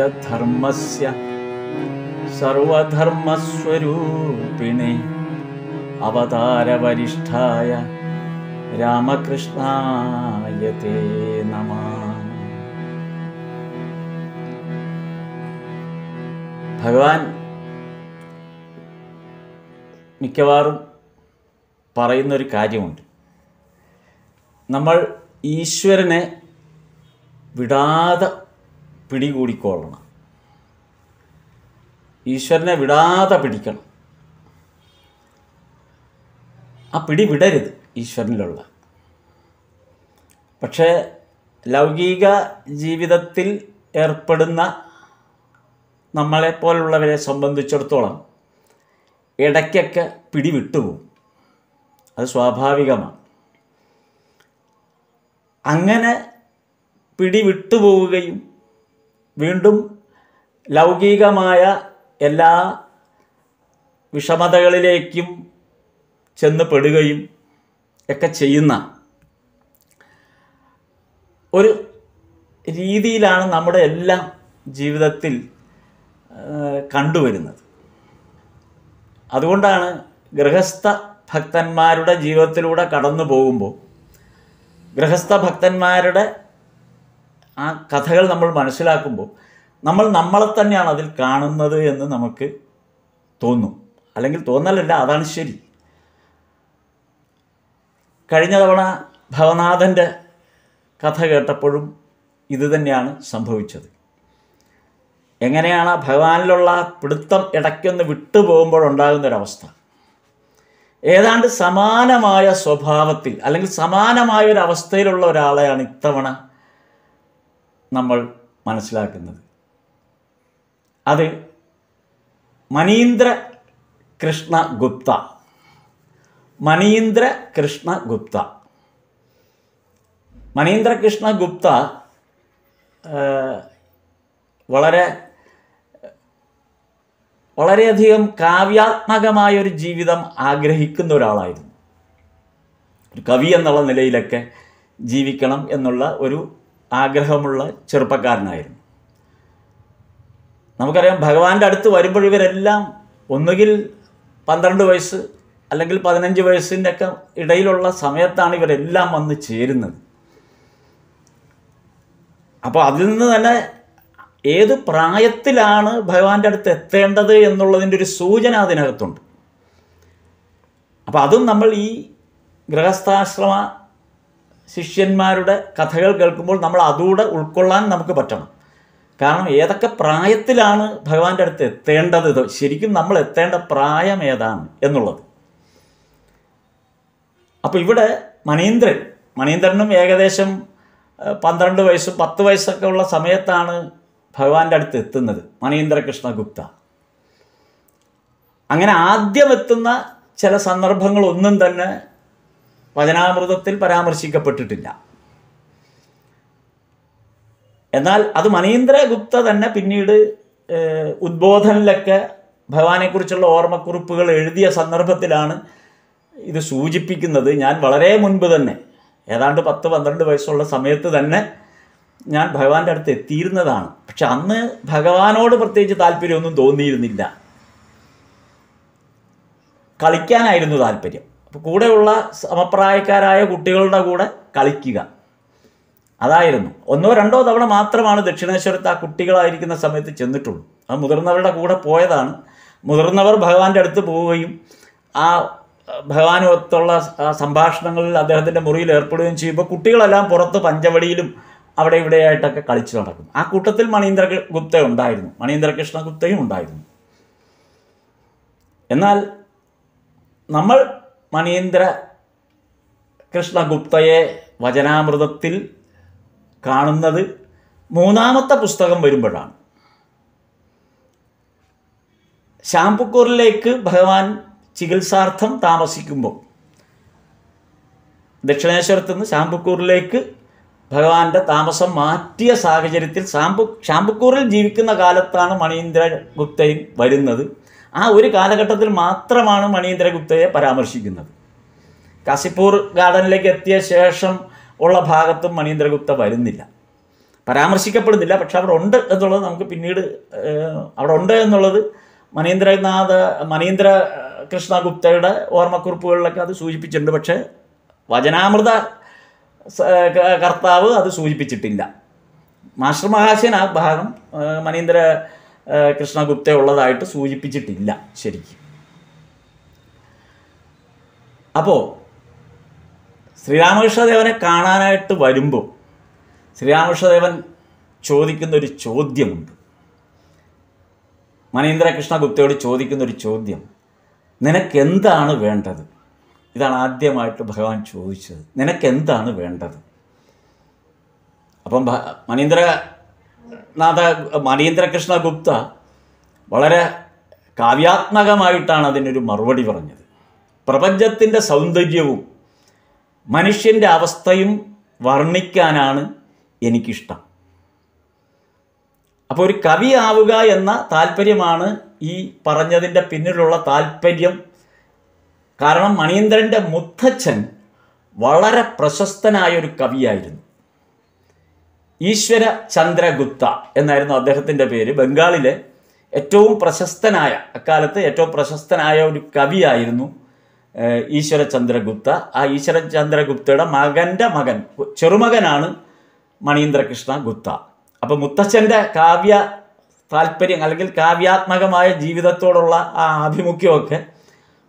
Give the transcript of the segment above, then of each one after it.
രാജധർമ്മസ്യ സർവധർമ്മസ്വരൂപിണി അവതാരവരിഷ്ഠായ രാമകൃഷ്ണായ നമ ഭഗവാൻ മിക്കവാറും പറയുന്നൊരു കാര്യമുണ്ട് നമ്മൾ ഈശ്വരനെ വിടാതെ പിടികൂടിക്കൊള്ളണം ഈശ്വരനെ വിടാതെ പിടിക്കണം ആ പിടി വിടരുത് ഈശ്വരനിലുള്ള പക്ഷേ ലൗകിക ജീവിതത്തിൽ ഏർപ്പെടുന്ന നമ്മളെപ്പോലുള്ളവരെ സംബന്ധിച്ചിടത്തോളം ഇടയ്ക്കൊക്കെ പിടി വിട്ടുപോകും അത് സ്വാഭാവികമാണ് അങ്ങനെ പിടി വിട്ടുപോവുകയും വീണ്ടും ലൗകികമായ എല്ലാ വിഷമതകളിലേക്കും ചെന്ന് പെടുകയും ഒക്കെ ചെയ്യുന്ന ഒരു രീതിയിലാണ് നമ്മുടെ എല്ലാം ജീവിതത്തിൽ കണ്ടുവരുന്നത് അതുകൊണ്ടാണ് ഗൃഹസ്ഥ ഭക്തന്മാരുടെ ജീവിതത്തിലൂടെ കടന്നു പോകുമ്പോൾ ഗൃഹസ്ഥ ഭക്തന്മാരുടെ ആ കഥകൾ നമ്മൾ മനസ്സിലാക്കുമ്പോൾ നമ്മൾ നമ്മളെ തന്നെയാണ് അതിൽ കാണുന്നത് എന്ന് നമുക്ക് തോന്നും അല്ലെങ്കിൽ തോന്നലല്ല അതാണ് ശരി കഴിഞ്ഞ തവണ ഭവനാഥൻ്റെ കഥ കേട്ടപ്പോഴും ഇത് തന്നെയാണ് സംഭവിച്ചത് എങ്ങനെയാണ് ഭഗവാനിലുള്ള പിടുത്തം ഇടയ്ക്കൊന്ന് വിട്ടുപോകുമ്പോഴുണ്ടാകുന്നൊരവസ്ഥ ഏതാണ്ട് സമാനമായ സ്വഭാവത്തിൽ അല്ലെങ്കിൽ സമാനമായ ഒരു അവസ്ഥയിലുള്ള ഒരാളെയാണ് ഇത്തവണ നമ്മൾ മനസ്സിലാക്കുന്നത് അത് മനീന്ദ്ര കൃഷ്ണ ഗുപ്ത മനീന്ദ്ര കൃഷ്ണ ഗുപ്ത മനീന്ദ്ര കൃഷ്ണ ഗുപ്ത വളരെ വളരെയധികം കാവ്യാത്മകമായൊരു ജീവിതം ആഗ്രഹിക്കുന്ന ഒരാളായിരുന്നു ഒരു കവി എന്നുള്ള നിലയിലൊക്കെ ജീവിക്കണം എന്നുള്ള ഒരു ആഗ്രഹമുള്ള ചെറുപ്പക്കാരനായിരുന്നു നമുക്കറിയാം ഭഗവാന്റെ അടുത്ത് വരുമ്പോൾ ഇവരെല്ലാം ഒന്നുകിൽ പന്ത്രണ്ട് വയസ്സ് അല്ലെങ്കിൽ പതിനഞ്ച് വയസ്സിൻ്റെയൊക്കെ ഇടയിലുള്ള സമയത്താണ് ഇവരെല്ലാം വന്ന് ചേരുന്നത് അപ്പോൾ അതിൽ നിന്ന് തന്നെ ഏത് പ്രായത്തിലാണ് ഭഗവാന്റെ അടുത്ത് എത്തേണ്ടത് എന്നുള്ളതിൻ്റെ ഒരു സൂചന അതിനകത്തുണ്ട് അപ്പോൾ അതും നമ്മൾ ഈ ഗൃഹസ്ഥാശ്രമ ശിഷ്യന്മാരുടെ കഥകൾ കേൾക്കുമ്പോൾ നമ്മൾ അതുകൂടെ ഉൾക്കൊള്ളാൻ നമുക്ക് പറ്റണം കാരണം ഏതൊക്കെ പ്രായത്തിലാണ് ഭഗവാന്റെ അടുത്ത് എത്തേണ്ടത് ശരിക്കും നമ്മൾ എത്തേണ്ട പ്രായം ഏതാണ് എന്നുള്ളത് അപ്പോൾ ഇവിടെ മണീന്ദ്രൻ മണീന്ദ്രനും ഏകദേശം പന്ത്രണ്ട് വയസ്സ് പത്ത് വയസ്സൊക്കെ ഉള്ള സമയത്താണ് ഭഗവാന്റെ അടുത്ത് എത്തുന്നത് മണീന്ദ്ര കൃഷ്ണഗുപ്ത അങ്ങനെ ആദ്യം എത്തുന്ന ചില സന്ദർഭങ്ങളൊന്നും തന്നെ വചനാമൃതത്തിൽ പരാമർശിക്കപ്പെട്ടിട്ടില്ല എന്നാൽ അത് മനീന്ദ്രഗുപ്ത തന്നെ പിന്നീട് ഉദ്ബോധനിലൊക്കെ ഭഗവാനെക്കുറിച്ചുള്ള ഓർമ്മക്കുറിപ്പുകൾ എഴുതിയ സന്ദർഭത്തിലാണ് ഇത് സൂചിപ്പിക്കുന്നത് ഞാൻ വളരെ മുൻപ് തന്നെ ഏതാണ്ട് പത്ത് പന്ത്രണ്ട് വയസ്സുള്ള സമയത്ത് തന്നെ ഞാൻ ഭഗവാന്റെ അടുത്ത് എത്തിയിരുന്നതാണ് പക്ഷെ അന്ന് ഭഗവാനോട് പ്രത്യേകിച്ച് താല്പര്യമൊന്നും തോന്നിയിരുന്നില്ല കളിക്കാനായിരുന്നു താല്പര്യം കൂടെയുള്ള സമപ്രായക്കാരായ കുട്ടികളുടെ കൂടെ കളിക്കുക അതായിരുന്നു ഒന്നോ രണ്ടോ തവണ മാത്രമാണ് ദക്ഷിണേശ്വരത്ത് ആ കുട്ടികളായിരിക്കുന്ന സമയത്ത് ചെന്നിട്ടുള്ളൂ ആ മുതിർന്നവരുടെ കൂടെ പോയതാണ് മുതിർന്നവർ ഭഗവാന്റെ അടുത്ത് പോവുകയും ആ ഭഗവാനുമൊത്തുള്ള സംഭാഷണങ്ങളിൽ അദ്ദേഹത്തിൻ്റെ മുറിയിൽ ഏർപ്പെടുകയും ചെയ്യുമ്പോൾ കുട്ടികളെല്ലാം പുറത്ത് പഞ്ചവടിയിലും അവിടെ ഇവിടെയായിട്ടൊക്കെ കളിച്ചു നടക്കും ആ കൂട്ടത്തിൽ മണീന്ദ്ര ഗുപ്ത ഉണ്ടായിരുന്നു മണീന്ദ്ര കൃഷ്ണഗുപ്തയും ഉണ്ടായിരുന്നു എന്നാൽ നമ്മൾ മണീന്ദ്ര കൃഷ്ണഗുപ്തയെ വചനാമൃതത്തിൽ കാണുന്നത് മൂന്നാമത്തെ പുസ്തകം വരുമ്പോഴാണ് ശാംപുക്കൂറിലേക്ക് ഭഗവാൻ ചികിത്സാർത്ഥം താമസിക്കുമ്പോൾ ദക്ഷിണേശ്വരത്തു നിന്ന് ശാംപുക്കൂറിലേക്ക് ഭഗവാന്റെ താമസം മാറ്റിയ സാഹചര്യത്തിൽ ശാംപു ശാംപുക്കൂറിൽ ജീവിക്കുന്ന കാലത്താണ് മണീന്ദ്ര ഗുപ്തയും വരുന്നത് ആ ഒരു കാലഘട്ടത്തിൽ മാത്രമാണ് മണീന്ദ്രഗുപ്തയെ പരാമർശിക്കുന്നത് കാസിപ്പൂർ ഗാർഡനിലേക്ക് എത്തിയ ശേഷം ഉള്ള ഭാഗത്തും മണീന്ദ്രഗുപ്ത വരുന്നില്ല പരാമർശിക്കപ്പെടുന്നില്ല പക്ഷെ അവിടെ ഉണ്ട് എന്നുള്ളത് നമുക്ക് പിന്നീട് അവിടെ ഉണ്ട് എന്നുള്ളത് മനീന്ദ്രനാഥ് മനീന്ദ്ര കൃഷ്ണഗുപ്തയുടെ ഓർമ്മക്കുറിപ്പുകളിലൊക്കെ അത് സൂചിപ്പിച്ചിട്ടുണ്ട് പക്ഷേ വചനാമൃത കർത്താവ് അത് സൂചിപ്പിച്ചിട്ടില്ല മാസ്റ്റർ മഹാശയൻ ആ ഭാഗം മനീന്ദ്ര കൃഷ്ണഗുപ്ത ഉള്ളതായിട്ട് സൂചിപ്പിച്ചിട്ടില്ല ശരിക്കും അപ്പോൾ ശ്രീരാമകൃഷ്ണദേവനെ കാണാനായിട്ട് വരുമ്പോൾ ശ്രീരാമകൃഷ്ണദേവൻ ചോദിക്കുന്നൊരു ചോദ്യമുണ്ട് ചോദിക്കുന്ന ചോദിക്കുന്നൊരു ചോദ്യം നിനക്കെന്താണ് വേണ്ടത് ഇതാണ് ആദ്യമായിട്ട് ഭഗവാൻ ചോദിച്ചത് നിനക്കെന്താണ് വേണ്ടത് അപ്പം മനീന്ദ്ര നാഥ മണീന്ദ്രകൃഷ്ണ ഗുപ്ത വളരെ കാവ്യാത്മകമായിട്ടാണ് അതിനൊരു മറുപടി പറഞ്ഞത് പ്രപഞ്ചത്തിൻ്റെ സൗന്ദര്യവും മനുഷ്യൻ്റെ അവസ്ഥയും വർണ്ണിക്കാനാണ് എനിക്കിഷ്ടം അപ്പോൾ ഒരു കവിയാവുക എന്ന താല്പര്യമാണ് ഈ പറഞ്ഞതിൻ്റെ പിന്നിലുള്ള താല്പര്യം കാരണം മണീന്ദ്രൻ്റെ മുത്തച്ഛൻ വളരെ പ്രശസ്തനായ ഒരു കവിയായിരുന്നു ഈശ്വര ചന്ദ്രഗുപ്ത എന്നായിരുന്നു അദ്ദേഹത്തിൻ്റെ പേര് ബംഗാളിലെ ഏറ്റവും പ്രശസ്തനായ അക്കാലത്ത് ഏറ്റവും പ്രശസ്തനായ ഒരു കവിയായിരുന്നു ഈശ്വര ചന്ദ്രഗുപ്ത ആ ഈശ്വര ചന്ദ്രഗുപ്തയുടെ മകൻ്റെ മകൻ ചെറുമകനാണ് മണീന്ദ്രകൃഷ്ണ ഗുപ്ത അപ്പോൾ മുത്തച്ഛൻ്റെ കാവ്യ താല്പര്യം അല്ലെങ്കിൽ കാവ്യാത്മകമായ ജീവിതത്തോടുള്ള ആ ആഭിമുഖ്യമൊക്കെ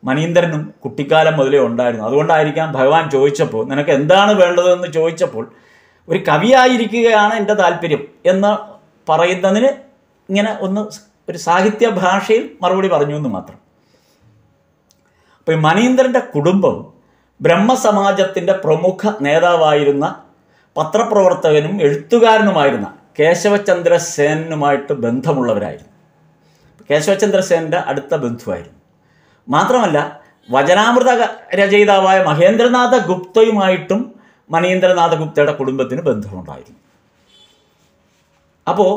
മനീന്ദ്രനും കുട്ടിക്കാലം മുതലേ ഉണ്ടായിരുന്നു അതുകൊണ്ടായിരിക്കാം ഭഗവാൻ ചോദിച്ചപ്പോൾ നിനക്ക് എന്താണ് വേണ്ടതെന്ന് ചോദിച്ചപ്പോൾ ഒരു കവിയായിരിക്കുകയാണ് എൻ്റെ താല്പര്യം എന്ന് പറയുന്നതിന് ഇങ്ങനെ ഒന്ന് ഒരു സാഹിത്യ ഭാഷയിൽ മറുപടി പറഞ്ഞു എന്ന് മാത്രം അപ്പോൾ ഈ മനീന്ദ്രൻ്റെ കുടുംബം ബ്രഹ്മസമാജത്തിൻ്റെ പ്രമുഖ നേതാവായിരുന്ന പത്രപ്രവർത്തകനും എഴുത്തുകാരനുമായിരുന്ന കേശവചന്ദ്ര സേനുമായിട്ട് ബന്ധമുള്ളവരായിരുന്നു കേശവചന്ദ്ര സേൻ്റെ അടുത്ത ബന്ധുവായിരുന്നു മാത്രമല്ല വചനാമൃത രചയിതാവായ മഹേന്ദ്രനാഥ ഗുപ്തയുമായിട്ടും മനീന്ദ്രനാഥ ഗുപ്തയുടെ കുടുംബത്തിന് ബന്ധമുണ്ടായിരുന്നു അപ്പോൾ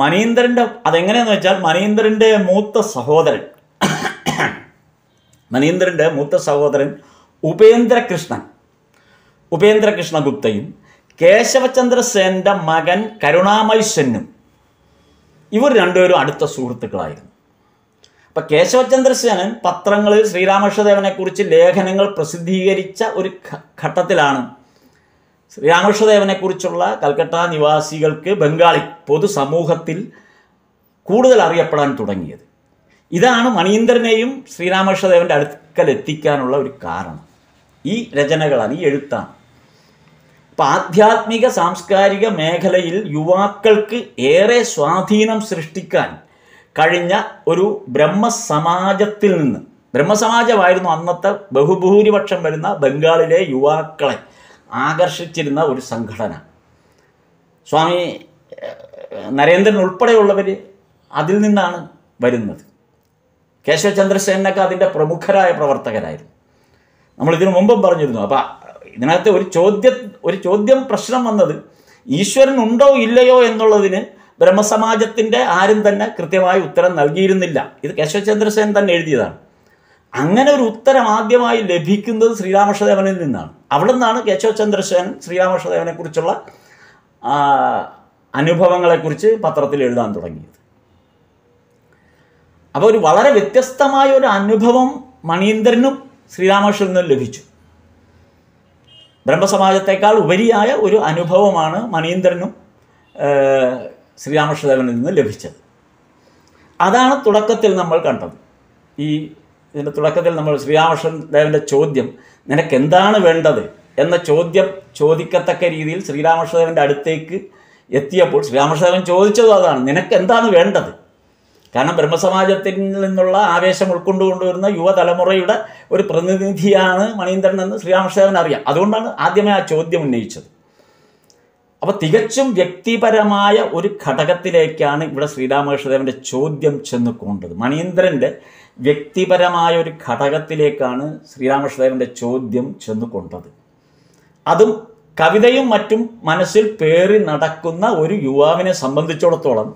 മനീന്ദ്രൻ്റെ അതെങ്ങനെയാണെന്ന് വെച്ചാൽ മനീന്ദ്രൻ്റെ മൂത്ത സഹോദരൻ മനീന്ദ്രൻ്റെ മൂത്ത സഹോദരൻ ഉപേന്ദ്രകൃഷ്ണൻ ഉപേന്ദ്രകൃഷ്ണ ഗുപ്തയും കേശവചന്ദ്രസേൻ്റെ മകൻ കരുണാമയ് ഇവർ രണ്ടുപേരും അടുത്ത സുഹൃത്തുക്കളായിരുന്നു അപ്പം കേശവചന്ദ്രസേനൻ പത്രങ്ങളിൽ ശ്രീരാമകൃഷ്ണദേവനെക്കുറിച്ച് ലേഖനങ്ങൾ പ്രസിദ്ധീകരിച്ച ഒരു ഘട്ടത്തിലാണ് ശ്രീരാമകൃഷ്ണദേവനെക്കുറിച്ചുള്ള കൽക്കട്ട നിവാസികൾക്ക് ബംഗാളി പൊതുസമൂഹത്തിൽ കൂടുതൽ അറിയപ്പെടാൻ തുടങ്ങിയത് ഇതാണ് മണീന്ദ്രനെയും ശ്രീരാമകൃഷ്ണദേവൻ്റെ അടുക്കൽ എത്തിക്കാനുള്ള ഒരു കാരണം ഈ രചനകളാണ് ഈ എഴുത്താണ് അപ്പം ആധ്യാത്മിക സാംസ്കാരിക മേഖലയിൽ യുവാക്കൾക്ക് ഏറെ സ്വാധീനം സൃഷ്ടിക്കാൻ കഴിഞ്ഞ ഒരു ബ്രഹ്മസമാജത്തിൽ നിന്ന് ബ്രഹ്മസമാജമായിരുന്നു അന്നത്തെ ബഹുഭൂരിപക്ഷം വരുന്ന ബംഗാളിലെ യുവാക്കളെ ആകർഷിച്ചിരുന്ന ഒരു സംഘടന സ്വാമി നരേന്ദ്രൻ ഉൾപ്പെടെയുള്ളവർ അതിൽ നിന്നാണ് വരുന്നത് കേശവ ചന്ദ്രസേനൊക്കെ അതിൻ്റെ പ്രമുഖരായ പ്രവർത്തകരായിരുന്നു ഇതിനു മുമ്പും പറഞ്ഞിരുന്നു അപ്പോൾ ഇതിനകത്ത് ഒരു ചോദ്യ ഒരു ചോദ്യം പ്രശ്നം വന്നത് ഈശ്വരൻ ഉണ്ടോ ഇല്ലയോ എന്നുള്ളതിന് ബ്രഹ്മസമാജത്തിൻ്റെ ആരും തന്നെ കൃത്യമായ ഉത്തരം നൽകിയിരുന്നില്ല ഇത് കേശവചന്ദ്രസേൻ തന്നെ എഴുതിയതാണ് അങ്ങനെ ഒരു ഉത്തരം ആദ്യമായി ലഭിക്കുന്നത് ശ്രീരാമകൃഷ്ണദേവനിൽ നിന്നാണ് അവിടെ നിന്നാണ് കേശവ ചന്ദ്രശേഖരൻ ശ്രീരാമകൃഷ്ണദേവനെക്കുറിച്ചുള്ള അനുഭവങ്ങളെക്കുറിച്ച് പത്രത്തിൽ എഴുതാൻ തുടങ്ങിയത് അപ്പോൾ ഒരു വളരെ വ്യത്യസ്തമായ ഒരു അനുഭവം മണീന്ദ്രനും ശ്രീരാമകൃഷ്ണനും ലഭിച്ചു ബ്രഹ്മസമാജത്തെക്കാൾ ഉപരിയായ ഒരു അനുഭവമാണ് മണീന്ദ്രനും ശ്രീരാമകൃഷ്ണദേവനിൽ നിന്ന് ലഭിച്ചത് അതാണ് തുടക്കത്തിൽ നമ്മൾ കണ്ടത് ഈ ഇതിൻ്റെ തുടക്കത്തിൽ നമ്മൾ ശ്രീരാമകൃഷ്ണദേവൻ്റെ ചോദ്യം നിനക്ക് എന്താണ് വേണ്ടത് എന്ന ചോദ്യം ചോദിക്കത്തക്ക രീതിയിൽ ശ്രീരാമകൃഷ്ണദേവൻ്റെ അടുത്തേക്ക് എത്തിയപ്പോൾ ശ്രീരാമകൃഷ്ണദേവൻ ചോദിച്ചതും അതാണ് നിനക്ക് എന്താണ് വേണ്ടത് കാരണം ബ്രഹ്മസമാജത്തിൽ നിന്നുള്ള ആവേശം കൊണ്ടുവരുന്ന യുവതലമുറയുടെ ഒരു പ്രതിനിധിയാണ് മണീന്ദ്രൻ എന്ന് ശ്രീരാമകൃഷ്ണദേവൻ അറിയാം അതുകൊണ്ടാണ് ആദ്യമേ ആ ചോദ്യം ഉന്നയിച്ചത് അപ്പോൾ തികച്ചും വ്യക്തിപരമായ ഒരു ഘടകത്തിലേക്കാണ് ഇവിടെ ശ്രീരാമകൃഷ്ണദേവൻ്റെ ചോദ്യം ചെന്ന് കൊണ്ടത് മണീന്ദ്രൻ്റെ വ്യക്തിപരമായ ഒരു ഘടകത്തിലേക്കാണ് ശ്രീരാമകൃഷ്ണദേവൻ്റെ ചോദ്യം ചെന്നുകൊണ്ടത് അതും കവിതയും മറ്റും മനസ്സിൽ പേറി നടക്കുന്ന ഒരു യുവാവിനെ സംബന്ധിച്ചിടത്തോളം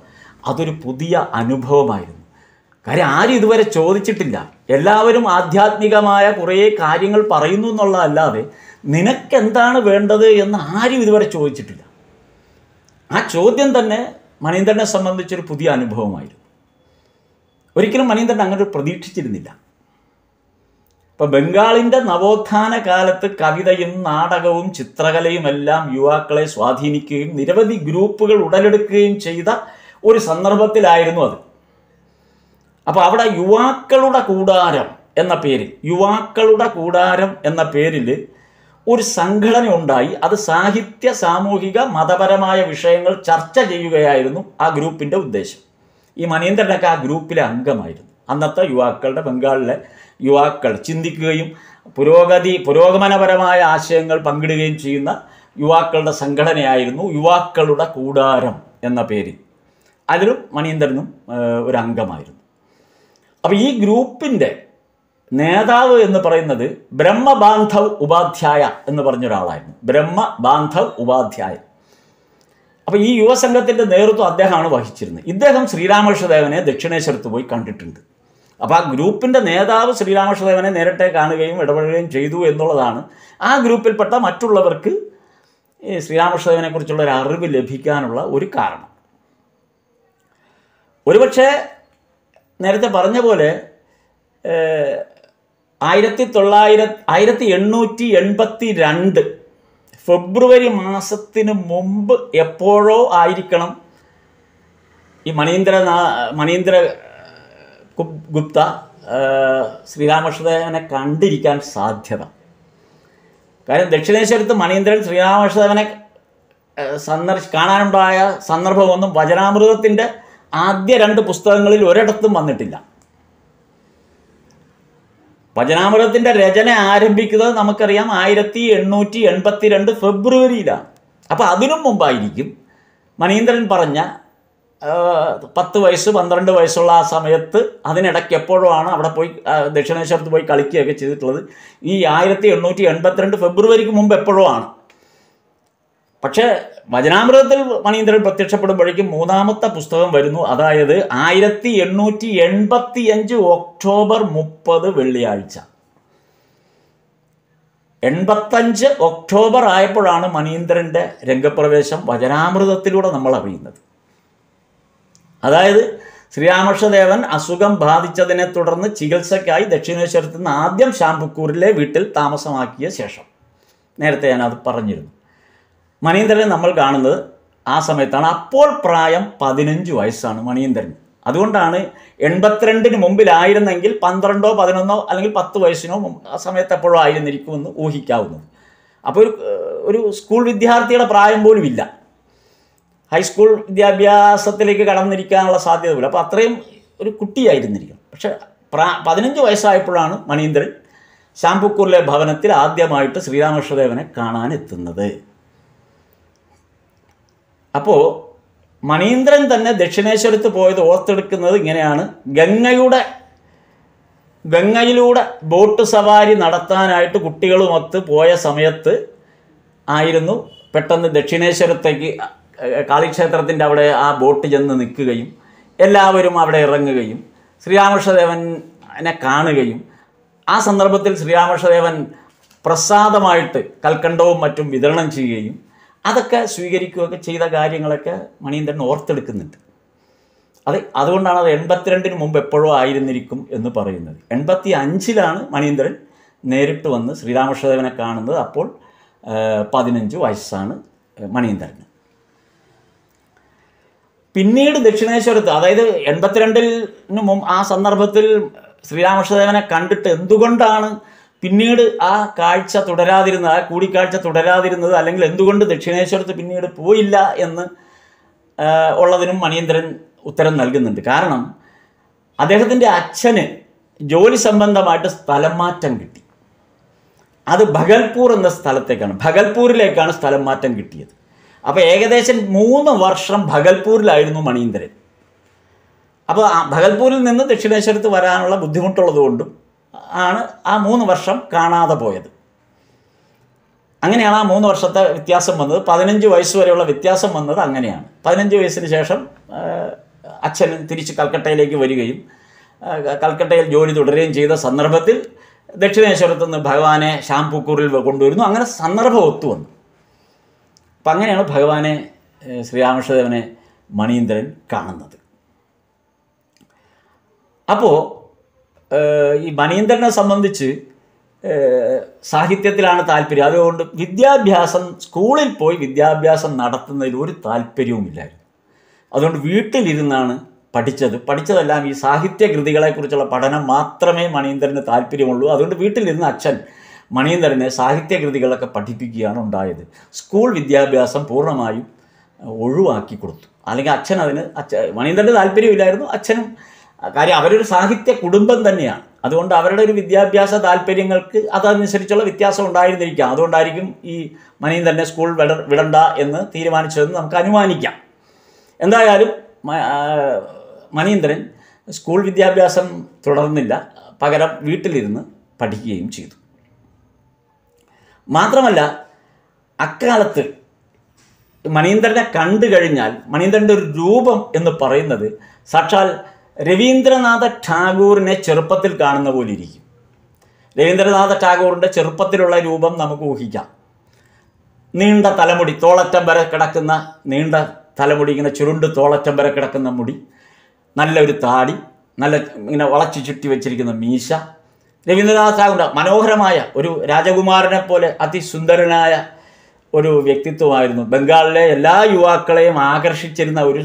അതൊരു പുതിയ അനുഭവമായിരുന്നു കാര്യം ആരും ഇതുവരെ ചോദിച്ചിട്ടില്ല എല്ലാവരും ആധ്യാത്മികമായ കുറേ കാര്യങ്ങൾ പറയുന്നു എന്നുള്ളതല്ലാതെ നിനക്കെന്താണ് വേണ്ടത് എന്ന് ആരും ഇതുവരെ ചോദിച്ചിട്ടില്ല ആ ചോദ്യം തന്നെ മനീന്ദ്രനെ സംബന്ധിച്ചൊരു പുതിയ അനുഭവമായിരുന്നു ഒരിക്കലും മനീന്ദ്രൻ അങ്ങനെ പ്രതീക്ഷിച്ചിരുന്നില്ല ഇപ്പോൾ ബംഗാളിൻ്റെ നവോത്ഥാന കാലത്ത് കവിതയും നാടകവും ചിത്രകലയും എല്ലാം യുവാക്കളെ സ്വാധീനിക്കുകയും നിരവധി ഗ്രൂപ്പുകൾ ഉടലെടുക്കുകയും ചെയ്ത ഒരു സന്ദർഭത്തിലായിരുന്നു അത് അപ്പോൾ അവിടെ യുവാക്കളുടെ കൂടാരം എന്ന പേരിൽ യുവാക്കളുടെ കൂടാരം എന്ന പേരിൽ ഒരു സംഘടന ഉണ്ടായി അത് സാഹിത്യ സാമൂഹിക മതപരമായ വിഷയങ്ങൾ ചർച്ച ചെയ്യുകയായിരുന്നു ആ ഗ്രൂപ്പിൻ്റെ ഉദ്ദേശം ഈ മനേന്ദ്രനൊക്കെ ആ ഗ്രൂപ്പിലെ അംഗമായിരുന്നു അന്നത്തെ യുവാക്കളുടെ ബംഗാളിലെ യുവാക്കൾ ചിന്തിക്കുകയും പുരോഗതി പുരോഗമനപരമായ ആശയങ്ങൾ പങ്കിടുകയും ചെയ്യുന്ന യുവാക്കളുടെ സംഘടനയായിരുന്നു യുവാക്കളുടെ കൂടാരം എന്ന പേരിൽ അതിലും മണീന്ദ്രനും ഒരു അംഗമായിരുന്നു അപ്പോൾ ഈ ഗ്രൂപ്പിൻ്റെ നേതാവ് എന്ന് പറയുന്നത് ബ്രഹ്മബാന്ധവ് ഉപാധ്യായ എന്ന് പറഞ്ഞൊരാളായിരുന്നു ബ്രഹ്മബാന്ധവ് ഉപാധ്യായ അപ്പോൾ ഈ യുവസംഘത്തിന്റെ നേതൃത്വം അദ്ദേഹമാണ് വഹിച്ചിരുന്നത് ഇദ്ദേഹം ശ്രീരാമകൃഷ്ണദേവനെ ദക്ഷിണേശ്വരത്ത് പോയി കണ്ടിട്ടുണ്ട് അപ്പോൾ ആ ഗ്രൂപ്പിന്റെ നേതാവ് ശ്രീരാമകൃഷ്ണദേവനെ നേരിട്ട് കാണുകയും ഇടപെടുകയും ചെയ്തു എന്നുള്ളതാണ് ആ ഗ്രൂപ്പിൽപ്പെട്ട മറ്റുള്ളവർക്ക് കുറിച്ചുള്ള ഒരു അറിവ് ലഭിക്കാനുള്ള ഒരു കാരണം ഒരുപക്ഷെ നേരത്തെ പറഞ്ഞ പോലെ ആയിരത്തി തൊള്ളായിരത്തി ആയിരത്തി എണ്ണൂറ്റി എൺപത്തി രണ്ട് ഫെബ്രുവരി മാസത്തിന് മുമ്പ് എപ്പോഴോ ആയിരിക്കണം ഈ മണീന്ദ്ര മണീന്ദ്ര ഗുപ്ത ശ്രീരാമകൃഷ്ണദേവനെ കണ്ടിരിക്കാൻ സാധ്യത കാര്യം ദക്ഷിണേശ്വരത്ത് മണീന്ദ്രൻ ശ്രീരാമകൃഷ്ണദേവനെ സന്ദർശ കാണാനുണ്ടായ സന്ദർഭമൊന്നും വചനാമൃതത്തിൻ്റെ ആദ്യ രണ്ട് പുസ്തകങ്ങളിൽ ഒരിടത്തും വന്നിട്ടില്ല വചനാമൃതത്തിന്റെ രചന ആരംഭിക്കുന്നത് നമുക്കറിയാം ആയിരത്തി എണ്ണൂറ്റി രണ്ട് ഫെബ്രുവരിയിലാണ് അപ്പോൾ അതിനും മുമ്പായിരിക്കും മനീന്ദ്രൻ പറഞ്ഞ പത്ത് വയസ്സ് പന്ത്രണ്ട് വയസ്സുള്ള ആ സമയത്ത് അതിനിടയ്ക്ക് എപ്പോഴുമാണ് അവിടെ പോയി ദക്ഷിണേശ്വരത്ത് പോയി കളിക്കുകയൊക്കെ ചെയ്തിട്ടുള്ളത് ഈ ആയിരത്തി എണ്ണൂറ്റി എൺപത്തിരണ്ട് ഫെബ്രുവരിക്ക് മുമ്പ് എപ്പോഴും ആണ് പക്ഷേ വചനാമൃതത്തിൽ മണീന്ദ്രൻ പ്രത്യക്ഷപ്പെടുമ്പോഴേക്കും മൂന്നാമത്തെ പുസ്തകം വരുന്നു അതായത് ആയിരത്തി എണ്ണൂറ്റി എൺപത്തി അഞ്ച് ഒക്ടോബർ മുപ്പത് വെള്ളിയാഴ്ച എൺപത്തഞ്ച് ഒക്ടോബർ ആയപ്പോഴാണ് മണീന്ദ്രൻ്റെ രംഗപ്രവേശം വചനാമൃതത്തിലൂടെ നമ്മൾ അറിയുന്നത് അതായത് ശ്രീരാമകൃഷ്ണദേവൻ അസുഖം ബാധിച്ചതിനെ തുടർന്ന് ചികിത്സയ്ക്കായി ദക്ഷിണേശ്വരത്തിൽ നിന്ന് ആദ്യം ഷാംപുക്കൂറിലെ വീട്ടിൽ താമസമാക്കിയ ശേഷം നേരത്തെ ഞാനത് പറഞ്ഞിരുന്നു മണീന്ദ്രനെ നമ്മൾ കാണുന്നത് ആ സമയത്താണ് അപ്പോൾ പ്രായം പതിനഞ്ച് വയസ്സാണ് മണീന്ദ്രൻ അതുകൊണ്ടാണ് എൺപത്തിരണ്ടിന് മുമ്പിലായിരുന്നെങ്കിൽ പന്ത്രണ്ടോ പതിനൊന്നോ അല്ലെങ്കിൽ പത്ത് വയസ്സിനോ ആ സമയത്ത് എപ്പോഴോ ആയിരുന്നിരിക്കുമെന്ന് ഊഹിക്കാവുന്നത് അപ്പോൾ ഒരു ഒരു സ്കൂൾ വിദ്യാർത്ഥിയുടെ പ്രായം പോലും ഇല്ല ഹൈസ്കൂൾ വിദ്യാഭ്യാസത്തിലേക്ക് കടന്നിരിക്കാനുള്ള സാധ്യത പോലും അപ്പോൾ അത്രയും ഒരു കുട്ടിയായിരുന്നിരിക്കും പക്ഷേ പ്രാ പതിനഞ്ച് വയസ്സായപ്പോഴാണ് മണീന്ദ്രൻ ശാംപുക്കൂറിലെ ഭവനത്തിൽ ആദ്യമായിട്ട് ശ്രീരാമകൃഷ്ണദേവനെ കാണാനെത്തുന്നത് അപ്പോൾ മണീന്ദ്രൻ തന്നെ ദക്ഷിണേശ്വരത്ത് പോയത് ഓർത്തെടുക്കുന്നത് ഇങ്ങനെയാണ് ഗംഗയുടെ ഗംഗയിലൂടെ ബോട്ട് സവാരി നടത്താനായിട്ട് കുട്ടികളുമൊത്ത് പോയ സമയത്ത് ആയിരുന്നു പെട്ടെന്ന് ദക്ഷിണേശ്വരത്തേക്ക് കാളിക്ഷേത്രത്തിൻ്റെ അവിടെ ആ ബോട്ട് ചെന്ന് നിൽക്കുകയും എല്ലാവരും അവിടെ ഇറങ്ങുകയും ശ്രീരാമകൃഷ്ണദേവനെ കാണുകയും ആ സന്ദർഭത്തിൽ ശ്രീരാമകൃഷ്ണദേവൻ പ്രസാദമായിട്ട് കൽക്കണ്ടവും മറ്റും വിതരണം ചെയ്യുകയും അതൊക്കെ സ്വീകരിക്കുകയൊക്കെ ചെയ്ത കാര്യങ്ങളൊക്കെ മണീന്ദ്രൻ ഓർത്തെടുക്കുന്നുണ്ട് അത് അതുകൊണ്ടാണ് അത് എൺപത്തിരണ്ടിന് മുമ്പ് എപ്പോഴോ ആയിരുന്നിരിക്കും എന്ന് പറയുന്നത് എൺപത്തി അഞ്ചിലാണ് മണീന്ദ്രൻ നേരിട്ട് വന്ന് ശ്രീരാമകൃഷ്ണദേവനെ കാണുന്നത് അപ്പോൾ പതിനഞ്ച് വയസ്സാണ് മണീന്ദ്രന് പിന്നീട് ദക്ഷിണേശ്വരത്ത് അതായത് എൺപത്തിരണ്ടിന് മുമ്പ് ആ സന്ദർഭത്തിൽ ശ്രീരാമകൃഷ്ണദേവനെ കണ്ടിട്ട് എന്തുകൊണ്ടാണ് പിന്നീട് ആ കാഴ്ച തുടരാതിരുന്നത് ആ കൂടിക്കാഴ്ച തുടരാതിരുന്നത് അല്ലെങ്കിൽ എന്തുകൊണ്ട് ദക്ഷിണേശ്വരത്ത് പിന്നീട് പോയില്ല എന്ന് ഉള്ളതിനും മണിയന്ദ്രൻ ഉത്തരം നൽകുന്നുണ്ട് കാരണം അദ്ദേഹത്തിൻ്റെ അച്ഛന് ജോലി സംബന്ധമായിട്ട് സ്ഥലം മാറ്റം കിട്ടി അത് ഭഗൽപൂർ എന്ന സ്ഥലത്തേക്കാണ് ഭഗൽപൂരിലേക്കാണ് സ്ഥലം മാറ്റം കിട്ടിയത് അപ്പോൾ ഏകദേശം മൂന്ന് വർഷം ഭഗൽപൂരിലായിരുന്നു മണീന്ദ്രൻ അപ്പോൾ ഭഗൽപൂരിൽ നിന്ന് ദക്ഷിണേശ്വരത്ത് വരാനുള്ള ബുദ്ധിമുട്ടുള്ളതുകൊണ്ടും ആണ് ആ മൂന്ന് വർഷം കാണാതെ പോയത് അങ്ങനെയാണ് ആ മൂന്ന് വർഷത്തെ വ്യത്യാസം വന്നത് പതിനഞ്ച് വയസ്സ് വരെയുള്ള വ്യത്യാസം വന്നത് അങ്ങനെയാണ് പതിനഞ്ച് വയസ്സിന് ശേഷം അച്ഛൻ തിരിച്ച് കൽക്കട്ടയിലേക്ക് വരികയും കൽക്കട്ടയിൽ ജോലി തുടരുകയും ചെയ്ത സന്ദർഭത്തിൽ ദക്ഷിണേശ്വരത്തു നിന്ന് ഭഗവാനെ ഷാംപൂക്കൂറിൽ കൊണ്ടുവരുന്നു അങ്ങനെ സന്ദർഭം ഒത്തുവന്നു അപ്പം അങ്ങനെയാണ് ഭഗവാനെ ശ്രീരാമകൃഷ്ണദേവനെ മണീന്ദ്രൻ കാണുന്നത് അപ്പോൾ ഈ മനീന്ദ്രനെ സംബന്ധിച്ച് സാഹിത്യത്തിലാണ് താല്പര്യം അതുകൊണ്ട് വിദ്യാഭ്യാസം സ്കൂളിൽ പോയി വിദ്യാഭ്യാസം നടത്തുന്നതിൽ ഒരു താല്പര്യവുമില്ലായിരുന്നു അതുകൊണ്ട് വീട്ടിലിരുന്നാണ് പഠിച്ചത് പഠിച്ചതെല്ലാം ഈ സാഹിത്യ കൃതികളെക്കുറിച്ചുള്ള പഠനം മാത്രമേ മണീന്ദ്രന് താല്പര്യമുള്ളൂ അതുകൊണ്ട് വീട്ടിലിരുന്ന അച്ഛൻ മണീന്ദ്രനെ സാഹിത്യ കൃതികളൊക്കെ പഠിപ്പിക്കുകയാണ് ഉണ്ടായത് സ്കൂൾ വിദ്യാഭ്യാസം പൂർണ്ണമായും ഒഴിവാക്കി കൊടുത്തു അല്ലെങ്കിൽ അച്ഛൻ അതിന് അച്ഛ മണീന്ദ്രൻ്റെ താല്പര്യമില്ലായിരുന്നു അച്ഛനും കാര്യം അവരൊരു സാഹിത്യ കുടുംബം തന്നെയാണ് അതുകൊണ്ട് അവരുടെ ഒരു വിദ്യാഭ്യാസ താല്പര്യങ്ങൾക്ക് അതനുസരിച്ചുള്ള വ്യത്യാസം ഉണ്ടായിരുന്നിരിക്കാം അതുകൊണ്ടായിരിക്കും ഈ മനീൻ തന്നെ സ്കൂൾ വിട വിടണ്ട എന്ന് തീരുമാനിച്ചതെന്ന് നമുക്ക് അനുമാനിക്കാം എന്തായാലും മനീന്ദ്രൻ സ്കൂൾ വിദ്യാഭ്യാസം തുടർന്നില്ല പകരം വീട്ടിലിരുന്ന് പഠിക്കുകയും ചെയ്തു മാത്രമല്ല അക്കാലത്ത് മണീന്ദ്രനെ കണ്ടു കഴിഞ്ഞാൽ മണീന്ദ്രൻ്റെ ഒരു രൂപം എന്ന് പറയുന്നത് സാക്ഷാൽ രവീന്ദ്രനാഥ ടാഗോറിനെ ചെറുപ്പത്തിൽ കാണുന്ന പോലെ ഇരിക്കും രവീന്ദ്രനാഥ ടാഗോറിൻ്റെ ചെറുപ്പത്തിലുള്ള രൂപം നമുക്ക് ഊഹിക്കാം നീണ്ട തലമുടി തോളറ്റം വരെ കിടക്കുന്ന നീണ്ട തലമുടി ഇങ്ങനെ ചുരുണ്ട് തോളറ്റം വരെ കിടക്കുന്ന മുടി നല്ലൊരു താടി നല്ല ഇങ്ങനെ വളച്ചു ചുറ്റി വെച്ചിരിക്കുന്ന മീശ രവീന്ദ്രനാഥ ടാഗോറിൻ്റെ മനോഹരമായ ഒരു രാജകുമാരനെ പോലെ അതിസുന്ദരനായ ഒരു വ്യക്തിത്വമായിരുന്നു ബംഗാളിലെ എല്ലാ യുവാക്കളെയും ആകർഷിച്ചിരുന്ന ഒരു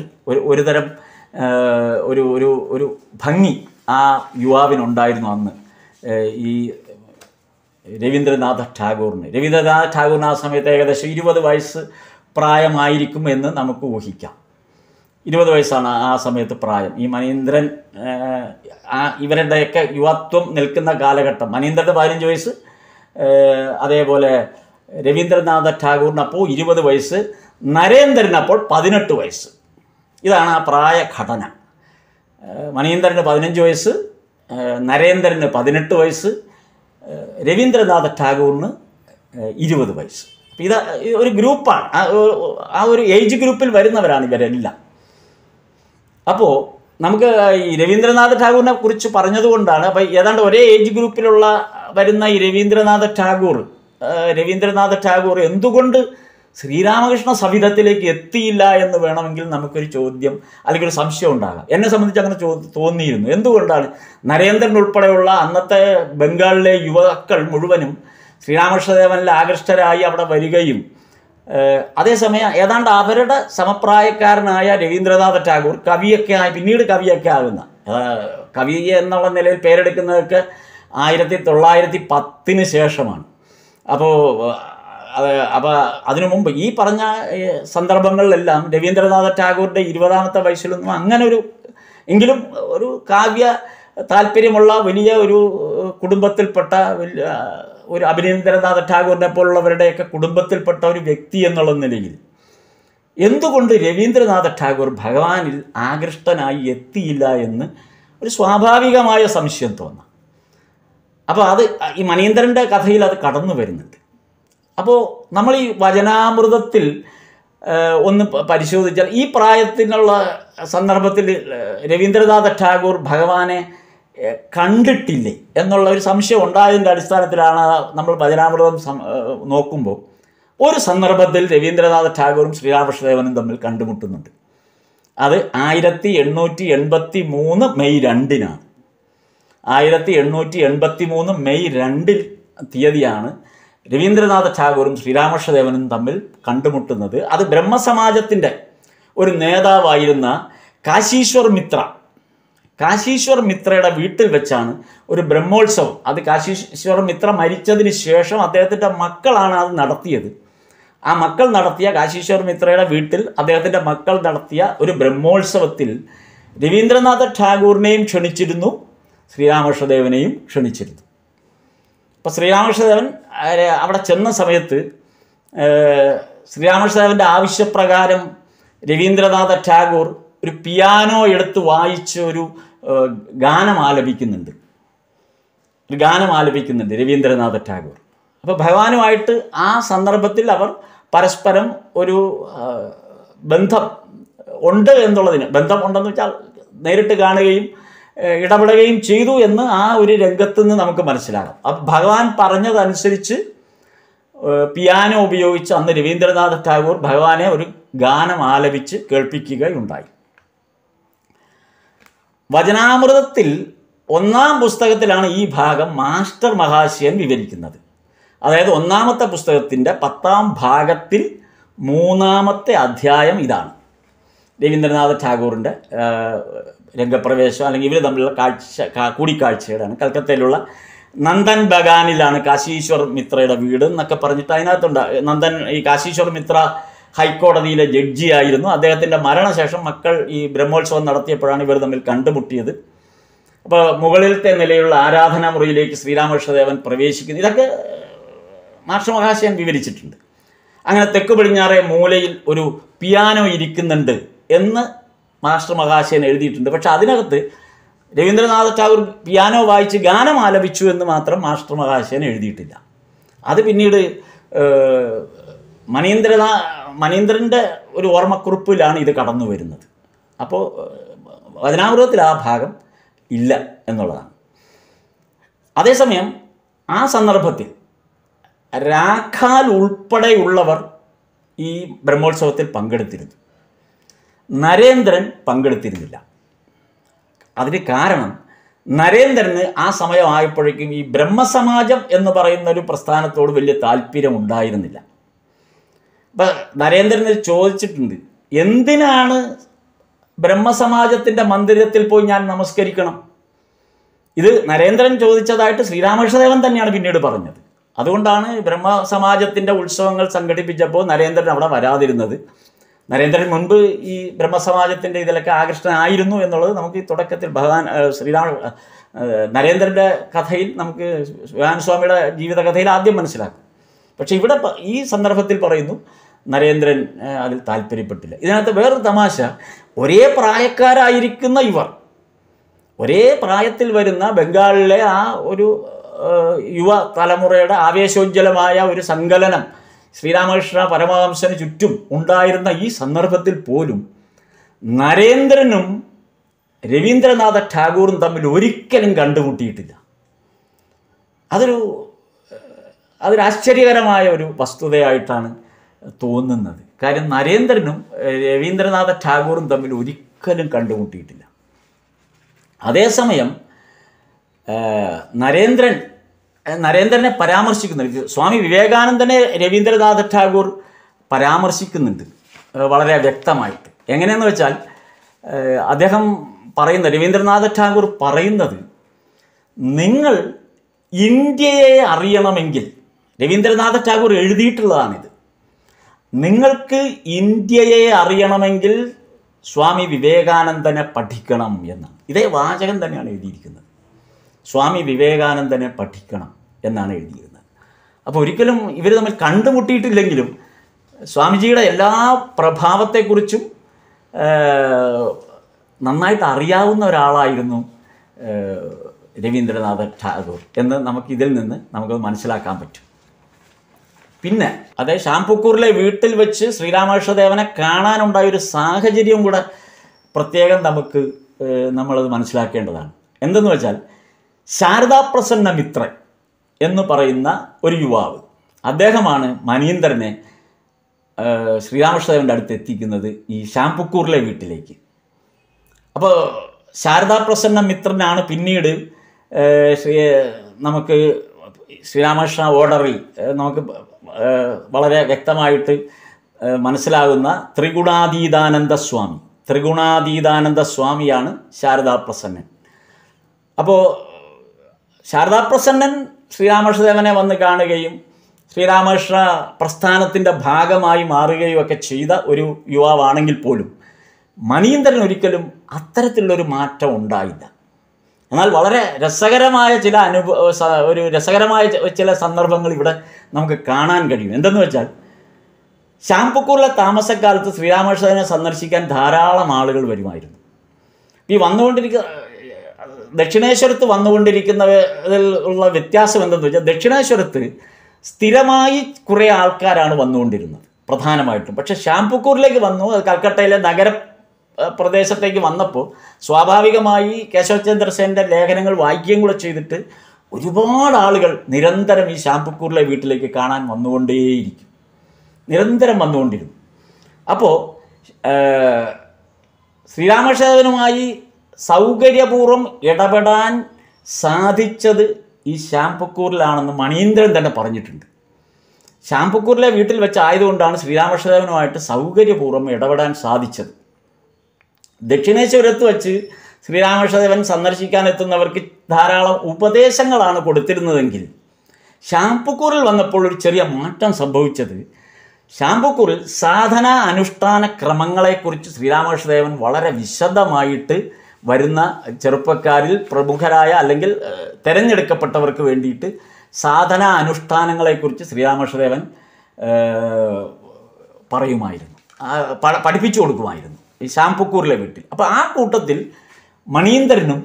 ഒരു തരം ഒരു ഒരു ഒരു ഭംഗി ആ യുവാവിനുണ്ടായിരുന്നു അന്ന് ഈ രവീന്ദ്രനാഥ ടാഗോറിന് രവീന്ദ്രനാഥ ടാഗോറിന് ആ സമയത്ത് ഏകദേശം ഇരുപത് വയസ്സ് പ്രായമായിരിക്കും എന്ന് നമുക്ക് ഊഹിക്കാം ഇരുപത് വയസ്സാണ് ആ സമയത്ത് പ്രായം ഈ മനീന്ദ്രൻ ആ ഇവരുടെയൊക്കെ യുവത്വം നിൽക്കുന്ന കാലഘട്ടം മനീന്ദ്രൻ്റെ പതിനഞ്ച് വയസ്സ് അതേപോലെ രവീന്ദ്രനാഥ ടാഗോറിനപ്പോൾ ഇരുപത് വയസ്സ് നരേന്ദ്രൻ അപ്പോൾ പതിനെട്ട് വയസ്സ് ഇതാണ് ആ പ്രായ ഘടന മനീന്ദ്രന് പതിനഞ്ച് വയസ്സ് നരേന്ദ്രന് പതിനെട്ട് വയസ്സ് രവീന്ദ്രനാഥ ടാഗോറിന് ഇരുപത് വയസ്സ് അപ്പം ഇത് ഒരു ഗ്രൂപ്പാണ് ആ ഒരു ഏജ് ഗ്രൂപ്പിൽ വരുന്നവരാണ് ഇവരെല്ലാം അപ്പോൾ നമുക്ക് ഈ രവീന്ദ്രനാഥ ടാഗോറിനെ കുറിച്ച് പറഞ്ഞതുകൊണ്ടാണ് അപ്പോൾ ഏതാണ്ട് ഒരേ ഏജ് ഗ്രൂപ്പിലുള്ള വരുന്ന ഈ രവീന്ദ്രനാഥ ടാഗോർ രവീന്ദ്രനാഥ ടാഗോർ എന്തുകൊണ്ട് ശ്രീരാമകൃഷ്ണ സവിധത്തിലേക്ക് എത്തിയില്ല എന്ന് വേണമെങ്കിൽ നമുക്കൊരു ചോദ്യം അല്ലെങ്കിൽ ഒരു സംശയം ഉണ്ടാകാം എന്നെ സംബന്ധിച്ച് അങ്ങനെ തോന്നിയിരുന്നു എന്തുകൊണ്ടാണ് നരേന്ദ്രൻ ഉൾപ്പെടെയുള്ള അന്നത്തെ ബംഗാളിലെ യുവാക്കൾ മുഴുവനും ശ്രീരാമകൃഷ്ണദേവനിൽ ആകൃഷ്ടരായി അവിടെ വരികയും അതേസമയം ഏതാണ്ട് അവരുടെ സമപ്രായക്കാരനായ രവീന്ദ്രനാഥ ടാഗോർ കവിയൊക്കെ ആയി പിന്നീട് കവിയൊക്കെ ആകുന്ന കവി എന്നുള്ള നിലയിൽ പേരെടുക്കുന്നതൊക്കെ ആയിരത്തി തൊള്ളായിരത്തി പത്തിന് ശേഷമാണ് അപ്പോൾ അത് അപ്പോൾ അതിനു മുമ്പ് ഈ പറഞ്ഞ സന്ദർഭങ്ങളിലെല്ലാം രവീന്ദ്രനാഥ ടാഗോറിൻ്റെ ഇരുപതാമത്തെ വയസ്സിലൊന്നും അങ്ങനെ ഒരു എങ്കിലും ഒരു കാവ്യ താല്പര്യമുള്ള വലിയ ഒരു കുടുംബത്തിൽപ്പെട്ട ഒരു അഭിനേന്ദ്രനാഥ ടാഗോറിനെ പോലുള്ളവരുടെയൊക്കെ കുടുംബത്തിൽപ്പെട്ട ഒരു വ്യക്തി എന്നുള്ള നിലയിൽ എന്തുകൊണ്ട് രവീന്ദ്രനാഥ ടാഗോർ ഭഗവാനിൽ ആകൃഷ്ടനായി എത്തിയില്ല എന്ന് ഒരു സ്വാഭാവികമായ സംശയം തോന്നാം അപ്പോൾ അത് ഈ മനീന്ദ്രൻ്റെ കഥയിൽ അത് കടന്നു വരുന്നുണ്ട് അപ്പോൾ നമ്മൾ ഈ വചനാമൃതത്തിൽ ഒന്ന് പരിശോധിച്ചാൽ ഈ പ്രായത്തിനുള്ള സന്ദർഭത്തിൽ രവീന്ദ്രനാഥ ടാഗോർ ഭഗവാനെ കണ്ടിട്ടില്ലേ എന്നുള്ള ഒരു സംശയം ഉണ്ടായതിൻ്റെ അടിസ്ഥാനത്തിലാണ് നമ്മൾ വചനാമൃതം നോക്കുമ്പോൾ ഒരു സന്ദർഭത്തിൽ രവീന്ദ്രനാഥ ടാഗോറും ശ്രീരാമകൃഷ്ണദേവനും തമ്മിൽ കണ്ടുമുട്ടുന്നുണ്ട് അത് ആയിരത്തി എണ്ണൂറ്റി എൺപത്തി മൂന്ന് മെയ് രണ്ടിനാണ് ആയിരത്തി എണ്ണൂറ്റി എൺപത്തി മൂന്ന് മെയ് രണ്ടിൽ തീയതിയാണ് രവീന്ദ്രനാഥ ടാഗോറും ശ്രീരാമകൃഷ്ണദേവനും തമ്മിൽ കണ്ടുമുട്ടുന്നത് അത് ബ്രഹ്മസമാജത്തിൻ്റെ ഒരു നേതാവായിരുന്ന കാശീശ്വർ മിത്ര കാശീശ്വർ മിത്രയുടെ വീട്ടിൽ വെച്ചാണ് ഒരു ബ്രഹ്മോത്സവം അത് കാശീശ്വർ മിത്ര മരിച്ചതിന് ശേഷം അദ്ദേഹത്തിൻ്റെ മക്കളാണ് അത് നടത്തിയത് ആ മക്കൾ നടത്തിയ കാശീശ്വർ മിത്രയുടെ വീട്ടിൽ അദ്ദേഹത്തിൻ്റെ മക്കൾ നടത്തിയ ഒരു ബ്രഹ്മോത്സവത്തിൽ രവീന്ദ്രനാഥ ടാഗോറിനെയും ക്ഷണിച്ചിരുന്നു ശ്രീരാമകൃഷ്ണദേവനെയും ക്ഷണിച്ചിരുന്നു അപ്പോൾ ശ്രീരാമകൃഷ്ണദേവൻ അവിടെ ചെന്ന സമയത്ത് ശ്രീരാമകൃഷ്ണദേവൻ്റെ ആവശ്യപ്രകാരം രവീന്ദ്രനാഥ ടാഗോർ ഒരു പിയാനോ എടുത്ത് വായിച്ച ഒരു ഗാനം ആലപിക്കുന്നുണ്ട് ഒരു ഗാനം ആലപിക്കുന്നുണ്ട് രവീന്ദ്രനാഥ ടാഗോർ അപ്പോൾ ഭഗവാനുമായിട്ട് ആ സന്ദർഭത്തിൽ അവർ പരസ്പരം ഒരു ബന്ധം ഉണ്ട് എന്നുള്ളതിന് ബന്ധം ഉണ്ടെന്ന് വെച്ചാൽ നേരിട്ട് കാണുകയും ഇടപെടുകയും ചെയ്തു എന്ന് ആ ഒരു രംഗത്ത് നിന്ന് നമുക്ക് മനസ്സിലാകാം അപ്പം ഭഗവാൻ പറഞ്ഞതനുസരിച്ച് പിയാനോ ഉപയോഗിച്ച് അന്ന് രവീന്ദ്രനാഥ് ടാഗോർ ഭഗവാനെ ഒരു ഗാനം ആലപിച്ച് കേൾപ്പിക്കുകയുണ്ടായി വചനാമൃതത്തിൽ ഒന്നാം പുസ്തകത്തിലാണ് ഈ ഭാഗം മാസ്റ്റർ മഹാശയൻ വിവരിക്കുന്നത് അതായത് ഒന്നാമത്തെ പുസ്തകത്തിൻ്റെ പത്താം ഭാഗത്തിൽ മൂന്നാമത്തെ അധ്യായം ഇതാണ് രവീന്ദ്രനാഥ് ടാഗോറിൻ്റെ രംഗപ്രവേശം അല്ലെങ്കിൽ ഇവർ തമ്മിലുള്ള കാഴ്ച കൂടിക്കാഴ്ചയുടെയാണ് കൽക്കത്തയിലുള്ള നന്ദൻ ബഗാനിലാണ് കാശീശ്വർ മിത്രയുടെ വീട് എന്നൊക്കെ പറഞ്ഞിട്ട് അതിനകത്തുണ്ട് നന്ദൻ ഈ കാശീശ്വർ മിത്ര ഹൈക്കോടതിയിലെ ജഡ്ജിയായിരുന്നു അദ്ദേഹത്തിൻ്റെ മരണശേഷം മക്കൾ ഈ ബ്രഹ്മോത്സവം നടത്തിയപ്പോഴാണ് ഇവർ തമ്മിൽ കണ്ടുമുട്ടിയത് അപ്പോൾ മുകളിലത്തെ നിലയിലുള്ള ആരാധനാ മുറിയിലേക്ക് ശ്രീരാമകൃഷ്ണദേവൻ പ്രവേശിക്കുന്നു ഇതൊക്കെ മാർഷമഹാശയൻ വിവരിച്ചിട്ടുണ്ട് അങ്ങനെ തെക്ക് പടിഞ്ഞാറെ മൂലയിൽ ഒരു പിയാനോ ഇരിക്കുന്നുണ്ട് എന്ന് മാസ്റ്റർ മഹാശയൻ എഴുതിയിട്ടുണ്ട് പക്ഷെ അതിനകത്ത് രവീന്ദ്രനാഥ ടാഗൂർ പിയാനോ വായിച്ച് ഗാനം ആലപിച്ചു എന്ന് മാത്രം മാസ്റ്റർ മഹാശയൻ എഴുതിയിട്ടില്ല അത് പിന്നീട് മനീന്ദ്രനാ മനീന്ദ്രൻ്റെ ഒരു ഓർമ്മക്കുറിപ്പിലാണ് ഇത് കടന്നു വരുന്നത് അപ്പോൾ വചനാമൃതത്തിൽ ആ ഭാഗം ഇല്ല എന്നുള്ളതാണ് അതേസമയം ആ സന്ദർഭത്തിൽ രാഖാൽ ഉൾപ്പെടെയുള്ളവർ ഈ ബ്രഹ്മോത്സവത്തിൽ പങ്കെടുത്തിരുന്നു നരേന്ദ്രൻ പങ്കെടുത്തിരുന്നില്ല അതിന് കാരണം നരേന്ദ്രന് ആ സമയമായപ്പോഴേക്കും ഈ ബ്രഹ്മസമാജം എന്ന് പറയുന്ന ഒരു പ്രസ്ഥാനത്തോട് വലിയ താല്പര്യം ഉണ്ടായിരുന്നില്ല അപ്പം നരേന്ദ്രന് ചോദിച്ചിട്ടുണ്ട് എന്തിനാണ് ബ്രഹ്മസമാജത്തിൻ്റെ മന്ദിരത്തിൽ പോയി ഞാൻ നമസ്കരിക്കണം ഇത് നരേന്ദ്രൻ ചോദിച്ചതായിട്ട് ശ്രീരാമകൃഷ്ണദേവൻ തന്നെയാണ് പിന്നീട് പറഞ്ഞത് അതുകൊണ്ടാണ് ബ്രഹ്മസമാജത്തിൻ്റെ ഉത്സവങ്ങൾ സംഘടിപ്പിച്ചപ്പോൾ നരേന്ദ്രൻ അവിടെ വരാതിരുന്നത് നരേന്ദ്രൻ മുൻപ് ഈ ബ്രഹ്മസമാജത്തിൻ്റെ ഇതിലൊക്കെ ആകൃഷ്ടനായിരുന്നു എന്നുള്ളത് നമുക്ക് ഈ തുടക്കത്തിൽ ഭഗവാൻ ശ്രീരാമ നരേന്ദ്രൻ്റെ കഥയിൽ നമുക്ക് സ്വാമിയുടെ ജീവിതകഥയിൽ ആദ്യം മനസ്സിലാക്കും പക്ഷേ ഇവിടെ ഈ സന്ദർഭത്തിൽ പറയുന്നു നരേന്ദ്രൻ അതിൽ താല്പര്യപ്പെട്ടില്ല ഇതിനകത്ത് വേറൊരു തമാശ ഒരേ പ്രായക്കാരായിരിക്കുന്ന ഇവർ ഒരേ പ്രായത്തിൽ വരുന്ന ബംഗാളിലെ ആ ഒരു യുവ തലമുറയുടെ ആവേശോജ്വലമായ ഒരു സങ്കലനം ശ്രീരാമകൃഷ്ണ പരമഹംസന് ചുറ്റും ഉണ്ടായിരുന്ന ഈ സന്ദർഭത്തിൽ പോലും നരേന്ദ്രനും രവീന്ദ്രനാഥ ടാഗോറും തമ്മിൽ ഒരിക്കലും കണ്ടുമുട്ടിയിട്ടില്ല അതൊരു അതൊരാശ്ചര്യകരമായ ഒരു വസ്തുതയായിട്ടാണ് തോന്നുന്നത് കാര്യം നരേന്ദ്രനും രവീന്ദ്രനാഥ ടാഗോറും തമ്മിൽ ഒരിക്കലും കണ്ടുമുട്ടിയിട്ടില്ല അതേസമയം നരേന്ദ്രൻ നരേന്ദ്രനെ പരാമർശിക്കുന്നുണ്ട് സ്വാമി വിവേകാനന്ദനെ രവീന്ദ്രനാഥ ടാഗോർ പരാമർശിക്കുന്നുണ്ട് വളരെ വ്യക്തമായിട്ട് എങ്ങനെയെന്ന് വെച്ചാൽ അദ്ദേഹം പറയുന്ന രവീന്ദ്രനാഥ ടാഗോർ പറയുന്നത് നിങ്ങൾ ഇന്ത്യയെ അറിയണമെങ്കിൽ രവീന്ദ്രനാഥ ടാഗോർ എഴുതിയിട്ടുള്ളതാണിത് നിങ്ങൾക്ക് ഇന്ത്യയെ അറിയണമെങ്കിൽ സ്വാമി വിവേകാനന്ദനെ പഠിക്കണം എന്നാണ് ഇതേ വാചകം തന്നെയാണ് എഴുതിയിരിക്കുന്നത് സ്വാമി വിവേകാനന്ദനെ പഠിക്കണം എന്നാണ് എഴുതിയിരുന്നത് അപ്പോൾ ഒരിക്കലും ഇവർ തമ്മിൽ കണ്ടുമുട്ടിയിട്ടില്ലെങ്കിലും സ്വാമിജിയുടെ എല്ലാ പ്രഭാവത്തെക്കുറിച്ചും നന്നായിട്ട് അറിയാവുന്ന ഒരാളായിരുന്നു രവീന്ദ്രനാഥ ടാഗോർ എന്ന് നമുക്ക് ഇതിൽ നിന്ന് നമുക്ക് മനസ്സിലാക്കാൻ പറ്റും പിന്നെ അതേ ഷാംപുക്കൂറിലെ വീട്ടിൽ വെച്ച് ശ്രീരാമകൃഷ്ണദേവനെ കാണാനുണ്ടായ ഒരു സാഹചര്യം കൂടെ പ്രത്യേകം നമുക്ക് നമ്മളത് മനസ്സിലാക്കേണ്ടതാണ് എന്തെന്ന് വെച്ചാൽ ശാരദാപ്രസന്ന മിത്രൻ എന്ന് പറയുന്ന ഒരു യുവാവ് അദ്ദേഹമാണ് മനീന്ദ്രനെ ശ്രീരാമകൃഷ്ണദേവൻ്റെ അടുത്ത് എത്തിക്കുന്നത് ഈ ശാംപുക്കൂറിലെ വീട്ടിലേക്ക് അപ്പോൾ ശാരദാപ്രസന്ന മിത്രനാണ് പിന്നീട് ശ്രീ നമുക്ക് ശ്രീരാമകൃഷ്ണ ഓർഡറിൽ നമുക്ക് വളരെ വ്യക്തമായിട്ട് മനസ്സിലാകുന്ന ത്രിഗുണാതീതാനന്ദ സ്വാമി ത്രിഗുണാതീതാനന്ദ സ്വാമിയാണ് ശാരദാപ്രസന്നൻ അപ്പോൾ ശാരദാപ്രസന്നൻ ശ്രീരാമകൃഷ്ണദേവനെ വന്ന് കാണുകയും ശ്രീരാമകൃഷ്ണ പ്രസ്ഥാനത്തിൻ്റെ ഭാഗമായി മാറുകയും ഒക്കെ ചെയ്ത ഒരു യുവാവാണെങ്കിൽ പോലും മണീന്ദ്രൻ ഒരിക്കലും അത്തരത്തിലുള്ളൊരു മാറ്റം ഉണ്ടായില്ല എന്നാൽ വളരെ രസകരമായ ചില അനുഭവ ഒരു രസകരമായ ചില സന്ദർഭങ്ങൾ ഇവിടെ നമുക്ക് കാണാൻ കഴിയും എന്തെന്ന് വെച്ചാൽ ശാംപുക്കൂറിലെ താമസക്കാലത്ത് ശ്രീരാമകൃഷ്ണനെ സന്ദർശിക്കാൻ ധാരാളം ആളുകൾ വരുമായിരുന്നു ഈ വന്നുകൊണ്ടിരിക്കുന്ന ദക്ഷിണേശ്വരത്ത് വന്നുകൊണ്ടിരിക്കുന്നതിൽ ഉള്ള വ്യത്യാസം എന്തെന്ന് വെച്ചാൽ ദക്ഷിണേശ്വരത്ത് സ്ഥിരമായി കുറേ ആൾക്കാരാണ് വന്നുകൊണ്ടിരുന്നത് പ്രധാനമായിട്ടും പക്ഷേ ഷാംപുക്കൂറിലേക്ക് വന്നു അത് കൽക്കട്ടയിലെ നഗര പ്രദേശത്തേക്ക് വന്നപ്പോൾ സ്വാഭാവികമായി കേശവചന്ദ്ര സെൻ്റെ ലേഖനങ്ങൾ വായിക്കുകയും കൂടെ ചെയ്തിട്ട് ഒരുപാട് ആളുകൾ നിരന്തരം ഈ ശാംപുക്കൂറിലെ വീട്ടിലേക്ക് കാണാൻ വന്നുകൊണ്ടേയിരിക്കും നിരന്തരം വന്നുകൊണ്ടിരുന്നു അപ്പോൾ ശ്രീരാമക്ഷേത്രനുമായി സൗകര്യപൂർവ്വം ഇടപെടാൻ സാധിച്ചത് ഈ ശാംപക്കൂറിലാണെന്ന് മണീന്ദ്രൻ തന്നെ പറഞ്ഞിട്ടുണ്ട് ശാംപക്കൂറിലെ വീട്ടിൽ വെച്ചായതുകൊണ്ടാണ് ശ്രീരാമകൃഷ്ണദേവനുമായിട്ട് സൗകര്യപൂർവ്വം ഇടപെടാൻ സാധിച്ചത് ദക്ഷിണേശ്വരത്ത് വച്ച് ശ്രീരാമകൃഷ്ണദേവൻ സന്ദർശിക്കാൻ എത്തുന്നവർക്ക് ധാരാളം ഉപദേശങ്ങളാണ് കൊടുത്തിരുന്നതെങ്കിൽ ശാംപുക്കൂറിൽ വന്നപ്പോൾ ഒരു ചെറിയ മാറ്റം സംഭവിച്ചത് ശാംപുക്കൂറിൽ സാധന അനുഷ്ഠാന ക്രമങ്ങളെക്കുറിച്ച് ശ്രീരാമകൃഷ്ണദേവൻ വളരെ വിശദമായിട്ട് വരുന്ന ചെറുപ്പക്കാരിൽ പ്രമുഖരായ അല്ലെങ്കിൽ തിരഞ്ഞെടുക്കപ്പെട്ടവർക്ക് വേണ്ടിയിട്ട് സാധന അനുഷ്ഠാനങ്ങളെക്കുറിച്ച് ശ്രീരാമകൃഷ്ണദേവൻ പറയുമായിരുന്നു പഠിപ്പിച്ചു കൊടുക്കുമായിരുന്നു ഈ ശാംപുക്കൂറിലെ വീട്ടിൽ അപ്പോൾ ആ കൂട്ടത്തിൽ മണീന്ദ്രനും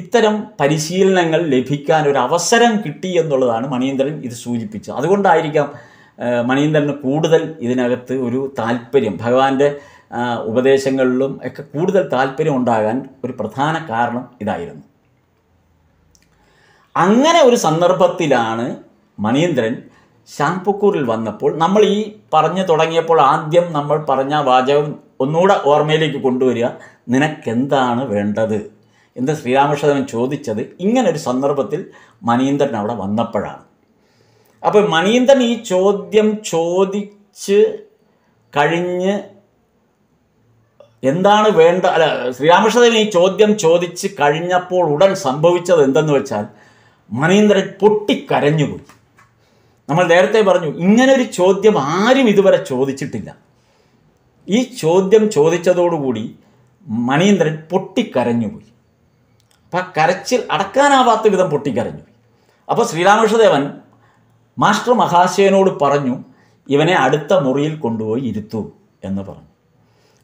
ഇത്തരം പരിശീലനങ്ങൾ ലഭിക്കാൻ ഒരു അവസരം കിട്ടി എന്നുള്ളതാണ് മണീന്ദ്രൻ ഇത് സൂചിപ്പിച്ചത് അതുകൊണ്ടായിരിക്കാം മണീന്ദ്രന് കൂടുതൽ ഇതിനകത്ത് ഒരു താല്പര്യം ഭഗവാന്റെ ഉപദേശങ്ങളിലും ഒക്കെ കൂടുതൽ താല്പര്യം ഉണ്ടാകാൻ ഒരു പ്രധാന കാരണം ഇതായിരുന്നു അങ്ങനെ ഒരു സന്ദർഭത്തിലാണ് മണീന്ദ്രൻ ശാംപുക്കൂറിൽ വന്നപ്പോൾ നമ്മൾ ഈ പറഞ്ഞു തുടങ്ങിയപ്പോൾ ആദ്യം നമ്മൾ പറഞ്ഞ വാചകം ഒന്നുകൂടെ ഓർമ്മയിലേക്ക് കൊണ്ടുവരിക നിനക്കെന്താണ് വേണ്ടത് എന്ന് ശ്രീരാമകൃഷ്ണദേവൻ ചോദിച്ചത് ഇങ്ങനൊരു സന്ദർഭത്തിൽ മണീന്ദ്രൻ അവിടെ വന്നപ്പോഴാണ് അപ്പോൾ മണീന്ദ്രൻ ഈ ചോദ്യം ചോദിച്ച് കഴിഞ്ഞ് എന്താണ് വേണ്ട അല്ല ശ്രീരാമകൃഷ്ണദേവൻ ഈ ചോദ്യം ചോദിച്ച് കഴിഞ്ഞപ്പോൾ ഉടൻ സംഭവിച്ചത് എന്തെന്ന് വെച്ചാൽ മനീന്ദ്രൻ പൊട്ടിക്കരഞ്ഞുപോയി നമ്മൾ നേരത്തെ പറഞ്ഞു ഇങ്ങനൊരു ചോദ്യം ആരും ഇതുവരെ ചോദിച്ചിട്ടില്ല ഈ ചോദ്യം ചോദിച്ചതോടുകൂടി മണീന്ദ്രൻ പൊട്ടിക്കരഞ്ഞുപോയി അപ്പം കരച്ചിൽ അടക്കാനാവാത്ത വിധം പൊട്ടിക്കരഞ്ഞു അപ്പോൾ ശ്രീരാമകൃഷ്ണദേവൻ മാസ്റ്റർ മഹാശയനോട് പറഞ്ഞു ഇവനെ അടുത്ത മുറിയിൽ കൊണ്ടുപോയി ഇരുത്തു എന്ന് പറഞ്ഞു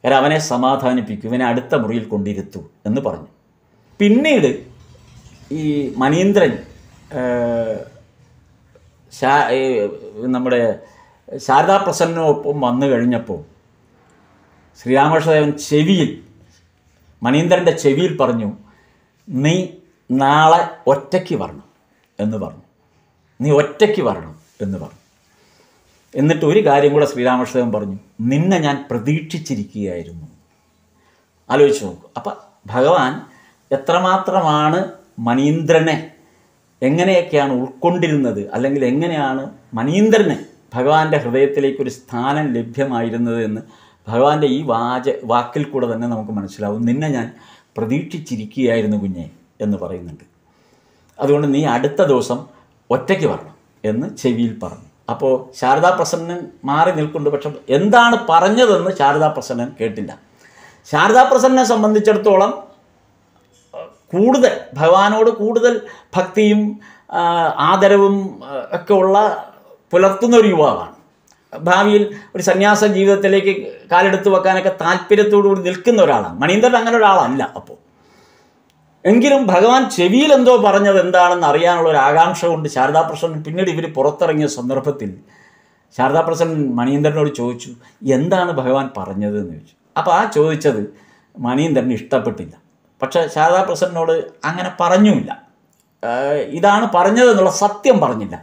കാരണം അവനെ സമാധാനിപ്പിക്കൂ ഇവനെ അടുത്ത മുറിയിൽ കൊണ്ടിരുത്തു എന്ന് പറഞ്ഞു പിന്നീട് ഈ മനീന്ദ്രൻ നമ്മുടെ ശാരദാ പ്രസന്നൊപ്പം വന്നു കഴിഞ്ഞപ്പോൾ ശ്രീരാമകൃഷ്ണദേവൻ ചെവിയിൽ മനീന്ദ്രൻ്റെ ചെവിയിൽ പറഞ്ഞു നീ നാളെ ഒറ്റയ്ക്ക് വരണം എന്ന് പറഞ്ഞു നീ ഒറ്റയ്ക്ക് വരണം എന്ന് പറഞ്ഞു എന്നിട്ട് ഒരു കാര്യം കൂടെ ശ്രീരാമകൃഷ്ണദേവൻ പറഞ്ഞു നിന്നെ ഞാൻ പ്രതീക്ഷിച്ചിരിക്കുകയായിരുന്നു ആലോചിച്ച് നോക്കൂ അപ്പം ഭഗവാൻ എത്രമാത്രമാണ് മനീന്ദ്രനെ എങ്ങനെയൊക്കെയാണ് ഉൾക്കൊണ്ടിരുന്നത് അല്ലെങ്കിൽ എങ്ങനെയാണ് മനീന്ദ്രനെ ഭഗവാന്റെ ഹൃദയത്തിലേക്ക് ഒരു സ്ഥാനം ലഭ്യമായിരുന്നത് എന്ന് ഭഗവാന്റെ ഈ വാച വാക്കിൽ കൂടെ തന്നെ നമുക്ക് മനസ്സിലാവും നിന്നെ ഞാൻ പ്രതീക്ഷിച്ചിരിക്കുകയായിരുന്നു കുഞ്ഞെ എന്ന് പറയുന്നുണ്ട് അതുകൊണ്ട് നീ അടുത്ത ദിവസം ഒറ്റയ്ക്ക് വരണം എന്ന് ചെവിയിൽ പറഞ്ഞു അപ്പോൾ ശാരദാ പ്രസന്നൻ മാറി നിൽക്കുന്നുണ്ട് പക്ഷെ എന്താണ് പറഞ്ഞതെന്ന് ശാരദാ പ്രസന്നൻ കേട്ടില്ല ശാരദാ പ്രസന്നനെ സംബന്ധിച്ചിടത്തോളം കൂടുതൽ ഭഗവാനോട് കൂടുതൽ ഭക്തിയും ആദരവും ഒക്കെ ഉള്ള പുലർത്തുന്ന ഒരു യുവാവാണ് ഭാവിയിൽ ഒരു സന്യാസ ജീവിതത്തിലേക്ക് കാലെടുത്ത് വെക്കാനൊക്കെ താല്പര്യത്തോടുകൂടി കൂടി നിൽക്കുന്ന ഒരാളാണ് മണീന്ദ്രൻ അങ്ങനെ ഒരാളല്ല അപ്പോൾ എങ്കിലും ഭഗവാൻ ചെവിയിൽ എന്തോ പറഞ്ഞത് എന്താണെന്ന് അറിയാനുള്ള ഒരു ആകാംക്ഷ കൊണ്ട് ശാരദാ പിന്നീട് ഇവർ പുറത്തിറങ്ങിയ സന്ദർഭത്തിൽ ശാരദാ മണീന്ദ്രനോട് ചോദിച്ചു എന്താണ് ഭഗവാൻ പറഞ്ഞത് എന്ന് ചോദിച്ചു അപ്പോൾ ആ ചോദിച്ചത് മണീന്ദ്രന് ഇഷ്ടപ്പെട്ടില്ല പക്ഷേ ശാരദാ അങ്ങനെ പറഞ്ഞുമില്ല ഇതാണ് പറഞ്ഞതെന്നുള്ള സത്യം പറഞ്ഞില്ല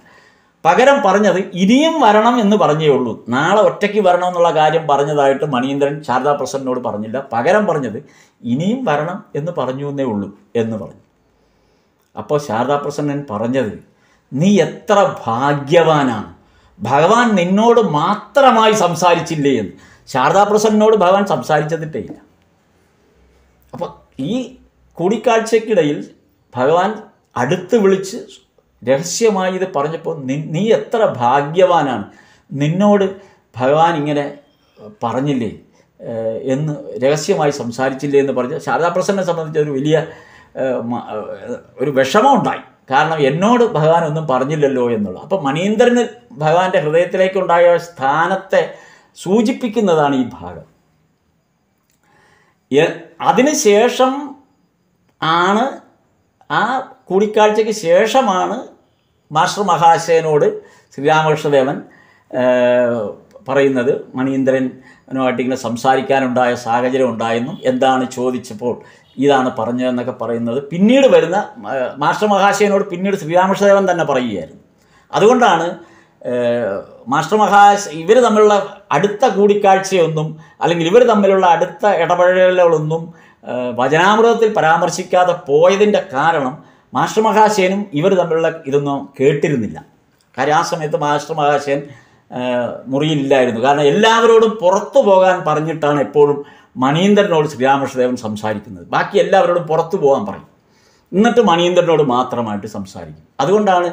പകരം പറഞ്ഞത് ഇനിയും വരണം എന്ന് പറഞ്ഞേ ഉള്ളൂ നാളെ ഒറ്റയ്ക്ക് വരണം എന്നുള്ള കാര്യം പറഞ്ഞതായിട്ട് മണീന്ദ്രൻ ശാരദാ പ്രസന്നോട് പറഞ്ഞില്ല പകരം പറഞ്ഞത് ഇനിയും വരണം എന്ന് പറഞ്ഞു എന്നേ ഉള്ളൂ എന്ന് പറഞ്ഞു അപ്പോൾ ശാരദാ പ്രസന്നൻ പറഞ്ഞത് നീ എത്ര ഭാഗ്യവാനാണ് ഭഗവാൻ നിന്നോട് മാത്രമായി സംസാരിച്ചില്ലേ എന്ന് ശാരദാ പ്രസന്നോട് ഭഗവാൻ സംസാരിച്ചതിട്ടേ ഇല്ല അപ്പോൾ ഈ കൂടിക്കാഴ്ചയ്ക്കിടയിൽ ഭഗവാൻ അടുത്ത് വിളിച്ച് രഹസ്യമായി ഇത് പറഞ്ഞപ്പോൾ നീ എത്ര ഭാഗ്യവാനാണ് നിന്നോട് ഭഗവാൻ ഇങ്ങനെ പറഞ്ഞില്ലേ എന്ന് രഹസ്യമായി സംസാരിച്ചില്ലേ എന്ന് പറഞ്ഞ് ശാരദാപ്രസന്നെ സംബന്ധിച്ച് ഒരു വലിയ ഒരു വിഷമമുണ്ടായി കാരണം എന്നോട് ഭഗവാൻ ഒന്നും പറഞ്ഞില്ലല്ലോ എന്നുള്ളത് അപ്പോൾ മണീന്ദ്രന് ഭഗവാന്റെ ഹൃദയത്തിലേക്കുണ്ടായ സ്ഥാനത്തെ സൂചിപ്പിക്കുന്നതാണ് ഈ ഭാഗം അതിനുശേഷം ആണ് ആ കൂടിക്കാഴ്ചയ്ക്ക് ശേഷമാണ് മാസ്റ്റർ മഹാശയനോട് ശ്രീരാമകൃഷ്ണദേവൻ പറയുന്നത് മണീന്ദ്രനുമായിട്ടിങ്ങനെ സംസാരിക്കാനുണ്ടായ സാഹചര്യം ഉണ്ടായെന്നും എന്താണ് ചോദിച്ചപ്പോൾ ഇതാണ് പറഞ്ഞതെന്നൊക്കെ പറയുന്നത് പിന്നീട് വരുന്ന മാസ്റ്റർ മഹാശയനോട് പിന്നീട് ശ്രീരാമകൃഷ്ണദേവൻ തന്നെ പറയുകയായിരുന്നു അതുകൊണ്ടാണ് മാസ്റ്റർ മഹാശ ഇവർ തമ്മിലുള്ള അടുത്ത കൂടിക്കാഴ്ചയൊന്നും അല്ലെങ്കിൽ ഇവർ തമ്മിലുള്ള അടുത്ത ഇടപഴകലുകളൊന്നും വചനാമൃതത്തിൽ പരാമർശിക്കാതെ പോയതിൻ്റെ കാരണം മാസ്റ്റർ മഹാശയനും ഇവർ തമ്മിലുള്ള ഇതൊന്നും കേട്ടിരുന്നില്ല കാര്യം ആ സമയത്ത് മാസ്റ്റർ മഹാശയൻ മുറിയിലില്ലായിരുന്നു കാരണം എല്ലാവരോടും പുറത്തു പോകാൻ പറഞ്ഞിട്ടാണ് എപ്പോഴും മണീന്ദ്രനോട് ശ്രീരാമകൃഷ്ണദേവൻ സംസാരിക്കുന്നത് ബാക്കി എല്ലാവരോടും പുറത്തു പോകാൻ പറയും എന്നിട്ട് മണീന്ദ്രനോട് മാത്രമായിട്ട് സംസാരിക്കും അതുകൊണ്ടാണ്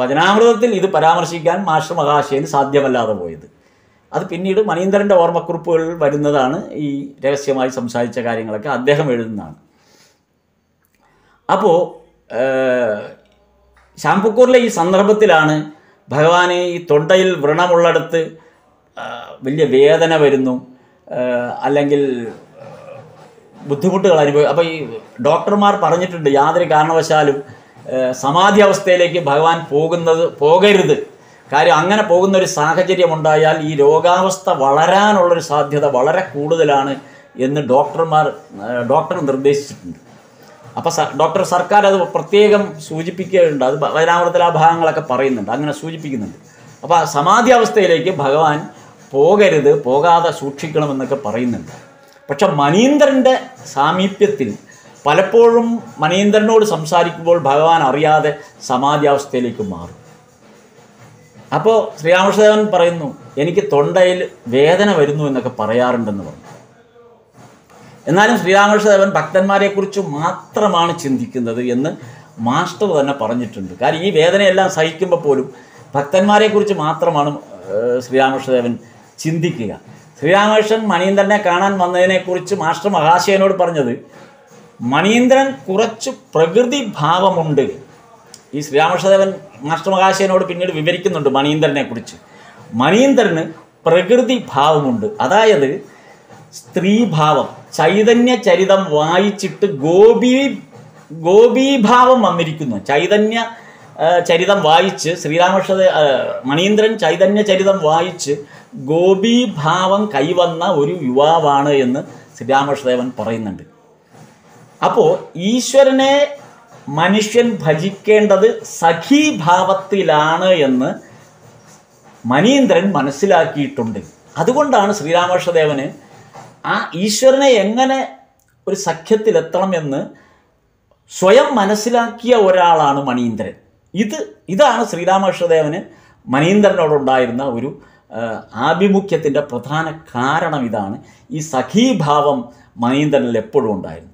വചനാമൃതത്തിൽ ഇത് പരാമർശിക്കാൻ മാസ്റ്റർ മഹാശയന് സാധ്യമല്ലാതെ പോയത് അത് പിന്നീട് മണീന്ദ്രൻ്റെ ഓർമ്മക്കുറിപ്പുകളിൽ വരുന്നതാണ് ഈ രഹസ്യമായി സംസാരിച്ച കാര്യങ്ങളൊക്കെ അദ്ദേഹം എഴുതുന്നതാണ് അപ്പോൾ ശാംപുക്കൂറിലെ ഈ സന്ദർഭത്തിലാണ് ഭഗവാന് ഈ തൊണ്ടയിൽ വ്രണമുള്ളടത്ത് വലിയ വേദന വരുന്നു അല്ലെങ്കിൽ ബുദ്ധിമുട്ടുകൾ അനുഭവി അപ്പോൾ ഈ ഡോക്ടർമാർ പറഞ്ഞിട്ടുണ്ട് യാതൊരു കാരണവശാലും സമാധി അവസ്ഥയിലേക്ക് ഭഗവാൻ പോകുന്നത് പോകരുത് കാര്യം അങ്ങനെ പോകുന്ന ഒരു സാഹചര്യം ഉണ്ടായാൽ ഈ രോഗാവസ്ഥ വളരാനുള്ളൊരു സാധ്യത വളരെ കൂടുതലാണ് എന്ന് ഡോക്ടർമാർ ഡോക്ടർ നിർദ്ദേശിച്ചിട്ടുണ്ട് അപ്പോൾ ഡോക്ടർ സർക്കാർ അത് പ്രത്യേകം സൂചിപ്പിക്കുകയുണ്ട് അത് വചനാമൃത്തിൽ ആ ഭാഗങ്ങളൊക്കെ പറയുന്നുണ്ട് അങ്ങനെ സൂചിപ്പിക്കുന്നുണ്ട് അപ്പോൾ സമാധി അവസ്ഥയിലേക്ക് ഭഗവാൻ പോകരുത് പോകാതെ സൂക്ഷിക്കണമെന്നൊക്കെ പറയുന്നുണ്ട് പക്ഷെ മനീന്ദ്രൻ്റെ സാമീപ്യത്തിൽ പലപ്പോഴും മനീന്ദ്രനോട് സംസാരിക്കുമ്പോൾ ഭഗവാൻ അറിയാതെ സമാധിയാവസ്ഥയിലേക്ക് മാറും അപ്പോൾ ശ്രീരാമകൃഷ്ണദേവൻ പറയുന്നു എനിക്ക് തൊണ്ടയിൽ വേദന വരുന്നു എന്നൊക്കെ പറയാറുണ്ടെന്ന് പറഞ്ഞു എന്നാലും ശ്രീരാമകൃഷ്ണദേവൻ ഭക്തന്മാരെക്കുറിച്ച് മാത്രമാണ് ചിന്തിക്കുന്നത് എന്ന് മാസ്റ്റർ തന്നെ പറഞ്ഞിട്ടുണ്ട് കാരണം ഈ വേദനയെല്ലാം സഹിക്കുമ്പോൾ പോലും ഭക്തന്മാരെക്കുറിച്ച് മാത്രമാണ് ശ്രീരാമകൃഷ്ണദേവൻ ചിന്തിക്കുക ശ്രീരാമകൃഷ്ണൻ മണീന്ദ്രനെ കാണാൻ വന്നതിനെക്കുറിച്ച് മാസ്റ്റർ മഹാശയനോട് പറഞ്ഞത് മണീന്ദ്രൻ കുറച്ച് പ്രകൃതി ഭാവമുണ്ട് ഈ ശ്രീരാമകൃഷ്ണദേവൻ മാസ്റ്റർ മഹാശയനോട് പിന്നീട് വിവരിക്കുന്നുണ്ട് മണീന്ദ്രനെക്കുറിച്ച് മണീന്ദ്രന് പ്രകൃതി ഭാവമുണ്ട് അതായത് സ്ത്രീഭാവം ചൈതന്യ ചരിതം വായിച്ചിട്ട് ഗോപി ഗോപീഭാവം വന്നിരിക്കുന്നു ചൈതന്യ ചരിതം വായിച്ച് ശ്രീരാമകൃഷ്ണ മണീന്ദ്രൻ ചൈതന്യ ചരിതം വായിച്ച് ഗോപീഭാവം കൈവന്ന ഒരു യുവാവാണ് എന്ന് ശ്രീരാമകൃഷ്ണദേവൻ പറയുന്നുണ്ട് അപ്പോൾ ഈശ്വരനെ മനുഷ്യൻ ഭജിക്കേണ്ടത് സഖീഭാവത്തിലാണ് എന്ന് മനീന്ദ്രൻ മനസ്സിലാക്കിയിട്ടുണ്ട് അതുകൊണ്ടാണ് ശ്രീരാമകൃഷ്ണദേവന് ആ ഈശ്വരനെ എങ്ങനെ ഒരു സഖ്യത്തിലെത്തണം എന്ന് സ്വയം മനസ്സിലാക്കിയ ഒരാളാണ് മണീന്ദ്രൻ ഇത് ഇതാണ് ശ്രീരാമകൃഷ്ണദേവന് മണീന്ദ്രനോടുണ്ടായിരുന്ന ഒരു ആഭിമുഖ്യത്തിൻ്റെ പ്രധാന കാരണം ഇതാണ് ഈ സഖീഭാവം മണീന്ദ്രനിൽ എപ്പോഴും ഉണ്ടായിരുന്നു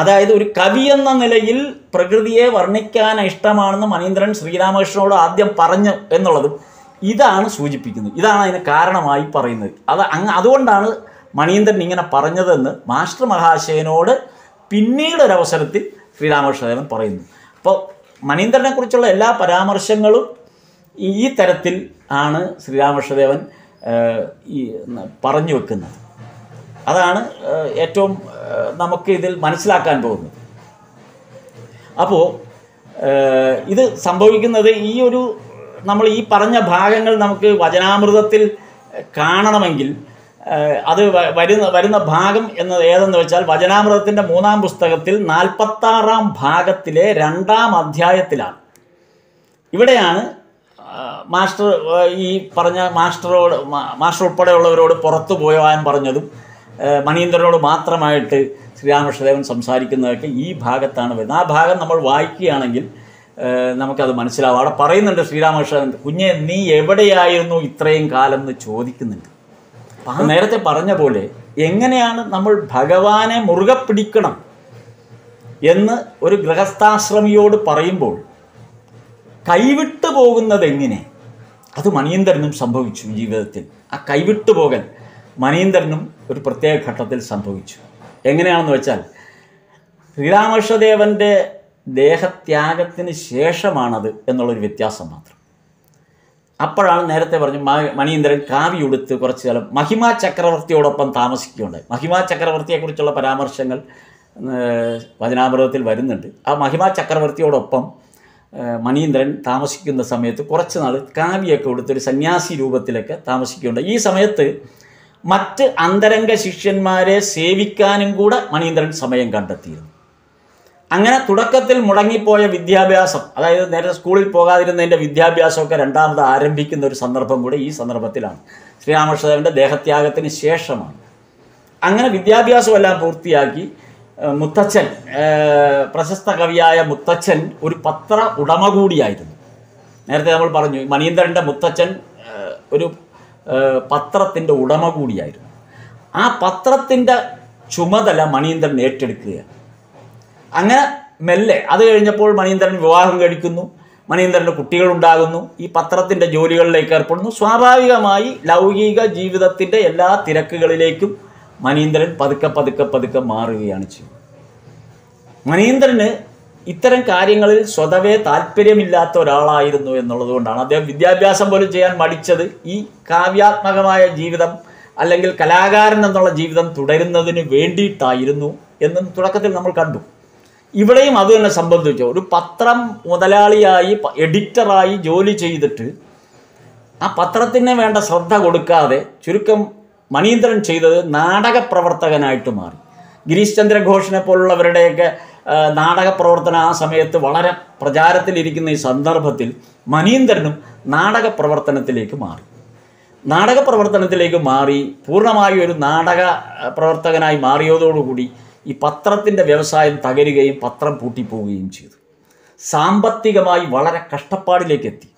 അതായത് ഒരു കവി എന്ന നിലയിൽ പ്രകൃതിയെ വർണ്ണിക്കാൻ ഇഷ്ടമാണെന്ന് മണീന്ദ്രൻ ശ്രീരാമകൃഷ്ണനോട് ആദ്യം പറഞ്ഞു എന്നുള്ളതും ഇതാണ് സൂചിപ്പിക്കുന്നത് ഇതാണ് അതിന് കാരണമായി പറയുന്നത് അത് അങ്ങ് അതുകൊണ്ടാണ് മണീന്ദ്രൻ ഇങ്ങനെ പറഞ്ഞതെന്ന് മാസ്റ്റർ മഹാശയനോട് പിന്നീട് അവസരത്തിൽ ശ്രീരാമകൃഷ്ണദേവൻ പറയുന്നു അപ്പോൾ കുറിച്ചുള്ള എല്ലാ പരാമർശങ്ങളും ഈ തരത്തിൽ ആണ് ശ്രീരാമകൃഷ്ണദേവൻ ഈ പറഞ്ഞു വെക്കുന്നത് അതാണ് ഏറ്റവും നമുക്ക് ഇതിൽ മനസ്സിലാക്കാൻ പോകുന്നത് അപ്പോൾ ഇത് സംഭവിക്കുന്നത് ഈ ഒരു നമ്മൾ ഈ പറഞ്ഞ ഭാഗങ്ങൾ നമുക്ക് വചനാമൃതത്തിൽ കാണണമെങ്കിൽ അത് വരുന്ന വരുന്ന ഭാഗം എന്ന് ഏതെന്ന് വെച്ചാൽ വചനാമൃതത്തിൻ്റെ മൂന്നാം പുസ്തകത്തിൽ നാൽപ്പത്താറാം ഭാഗത്തിലെ രണ്ടാം അധ്യായത്തിലാണ് ഇവിടെയാണ് മാസ്റ്റർ ഈ പറഞ്ഞ മാസ്റ്ററോട് മാസ്റ്റർ ഉൾപ്പെടെയുള്ളവരോട് പുറത്തു പോയവാൻ പറഞ്ഞതും മണീന്ദ്രനോട് മാത്രമായിട്ട് ശ്രീരാമകൃഷ്ണദേവൻ സംസാരിക്കുന്നതൊക്കെ ഈ ഭാഗത്താണ് വരുന്നത് ആ ഭാഗം നമ്മൾ വായിക്കുകയാണെങ്കിൽ നമുക്കത് മനസ്സിലാവും അവിടെ പറയുന്നുണ്ട് ശ്രീരാമകൃഷ്ണദേവൻ കുഞ്ഞെ നീ എവിടെയായിരുന്നു ഇത്രയും കാലം എന്ന് ചോദിക്കുന്നുണ്ട് നേരത്തെ പറഞ്ഞ പോലെ എങ്ങനെയാണ് നമ്മൾ ഭഗവാനെ മുറുകെ പിടിക്കണം എന്ന് ഒരു ഗൃഹസ്ഥാശ്രമിയോട് പറയുമ്പോൾ കൈവിട്ടു പോകുന്നത് എങ്ങനെ അത് മണിയന്തരനും സംഭവിച്ചു ജീവിതത്തിൽ ആ കൈവിട്ടു പോകൽ മണീന്ദ്രനും ഒരു പ്രത്യേക ഘട്ടത്തിൽ സംഭവിച്ചു എങ്ങനെയാണെന്ന് വെച്ചാൽ ശ്രീരാമകൃഷ്ണദേവൻ്റെ ദേഹത്യാഗത്തിന് ശേഷമാണത് എന്നുള്ളൊരു വ്യത്യാസം മാത്രം അപ്പോഴാണ് നേരത്തെ പറഞ്ഞു മണീന്ദ്രൻ കാവി ഉടുത്ത് കുറച്ച് കാലം മഹിമ ചക്രവർത്തിയോടൊപ്പം താമസിക്കുകയുണ്ടായി മഹിമ ചക്രവർത്തിയെക്കുറിച്ചുള്ള പരാമർശങ്ങൾ വചനാമൃതത്തിൽ വരുന്നുണ്ട് ആ മഹിമ ചക്രവർത്തിയോടൊപ്പം മണീന്ദ്രൻ താമസിക്കുന്ന സമയത്ത് കുറച്ച് നാൾ കാവിയൊക്കെ ഉടുത്തൊരു സന്യാസി രൂപത്തിലൊക്കെ താമസിക്കുകയുണ്ട് ഈ സമയത്ത് മറ്റ് അന്തരംഗ ശിഷ്യന്മാരെ സേവിക്കാനും കൂടെ മണീന്ദ്രൻ സമയം കണ്ടെത്തിയിരുന്നു അങ്ങനെ തുടക്കത്തിൽ മുടങ്ങിപ്പോയ വിദ്യാഭ്യാസം അതായത് നേരത്തെ സ്കൂളിൽ പോകാതിരുന്നതിൻ്റെ വിദ്യാഭ്യാസമൊക്കെ രണ്ടാമത് ആരംഭിക്കുന്ന ഒരു സന്ദർഭം കൂടെ ഈ സന്ദർഭത്തിലാണ് ശ്രീരാമകൃഷ്ണദേവൻ്റെ ദേഹത്യാഗത്തിന് ശേഷമാണ് അങ്ങനെ വിദ്യാഭ്യാസമെല്ലാം പൂർത്തിയാക്കി മുത്തച്ഛൻ പ്രശസ്ത കവിയായ മുത്തച്ഛൻ ഒരു പത്ര ഉടമ കൂടിയായിരുന്നു നേരത്തെ നമ്മൾ പറഞ്ഞു മണീന്ദ്രൻ്റെ മുത്തച്ഛൻ ഒരു പത്രത്തിൻ്റെ ഉടമ കൂടിയായിരുന്നു ആ പത്രത്തിൻ്റെ ചുമതല മണീന്ദ്രൻ ഏറ്റെടുക്കുകയാണ് അങ്ങനെ മെല്ലെ അത് കഴിഞ്ഞപ്പോൾ മണീന്ദ്രൻ വിവാഹം കഴിക്കുന്നു മണീന്ദ്രൻ്റെ കുട്ടികളുണ്ടാകുന്നു ഈ പത്രത്തിൻ്റെ ജോലികളിലേക്ക് ഏർപ്പെടുന്നു സ്വാഭാവികമായി ലൗകിക ജീവിതത്തിൻ്റെ എല്ലാ തിരക്കുകളിലേക്കും മനീന്ദ്രൻ പതുക്കെ പതുക്കെ പതുക്കെ മാറുകയാണ് ചെയ്യുന്നത് മനീന്ദ്രന് ഇത്തരം കാര്യങ്ങളിൽ സ്വതവേ താല്പര്യമില്ലാത്ത ഒരാളായിരുന്നു എന്നുള്ളത് കൊണ്ടാണ് അദ്ദേഹം വിദ്യാഭ്യാസം പോലും ചെയ്യാൻ മടിച്ചത് ഈ കാവ്യാത്മകമായ ജീവിതം അല്ലെങ്കിൽ കലാകാരൻ എന്നുള്ള ജീവിതം തുടരുന്നതിന് വേണ്ടിയിട്ടായിരുന്നു എന്നും തുടക്കത്തിൽ നമ്മൾ കണ്ടു ഇവിടെയും അത് തന്നെ സംബന്ധിച്ചു ഒരു പത്രം മുതലാളിയായി എഡിറ്ററായി ജോലി ചെയ്തിട്ട് ആ പത്രത്തിന് വേണ്ട ശ്രദ്ധ കൊടുക്കാതെ ചുരുക്കം മണീന്ദ്രൻ ചെയ്തത് നാടകപ്രവർത്തകനായിട്ട് മാറി ഗിരീഷ് ചന്ദ്രഘോഷിനെ പോലുള്ളവരുടെയൊക്കെ നാടക പ്രവർത്തനം ആ സമയത്ത് വളരെ പ്രചാരത്തിലിരിക്കുന്ന ഈ സന്ദർഭത്തിൽ മനീന്ദ്രനും നാടക പ്രവർത്തനത്തിലേക്ക് മാറി നാടക പ്രവർത്തനത്തിലേക്ക് മാറി പൂർണ്ണമായും ഒരു നാടക പ്രവർത്തകനായി മാറിയതോടുകൂടി ഈ പത്രത്തിൻ്റെ വ്യവസായം തകരുകയും പത്രം പൂട്ടിപ്പോവുകയും ചെയ്തു സാമ്പത്തികമായി വളരെ കഷ്ടപ്പാടിലേക്കെത്തി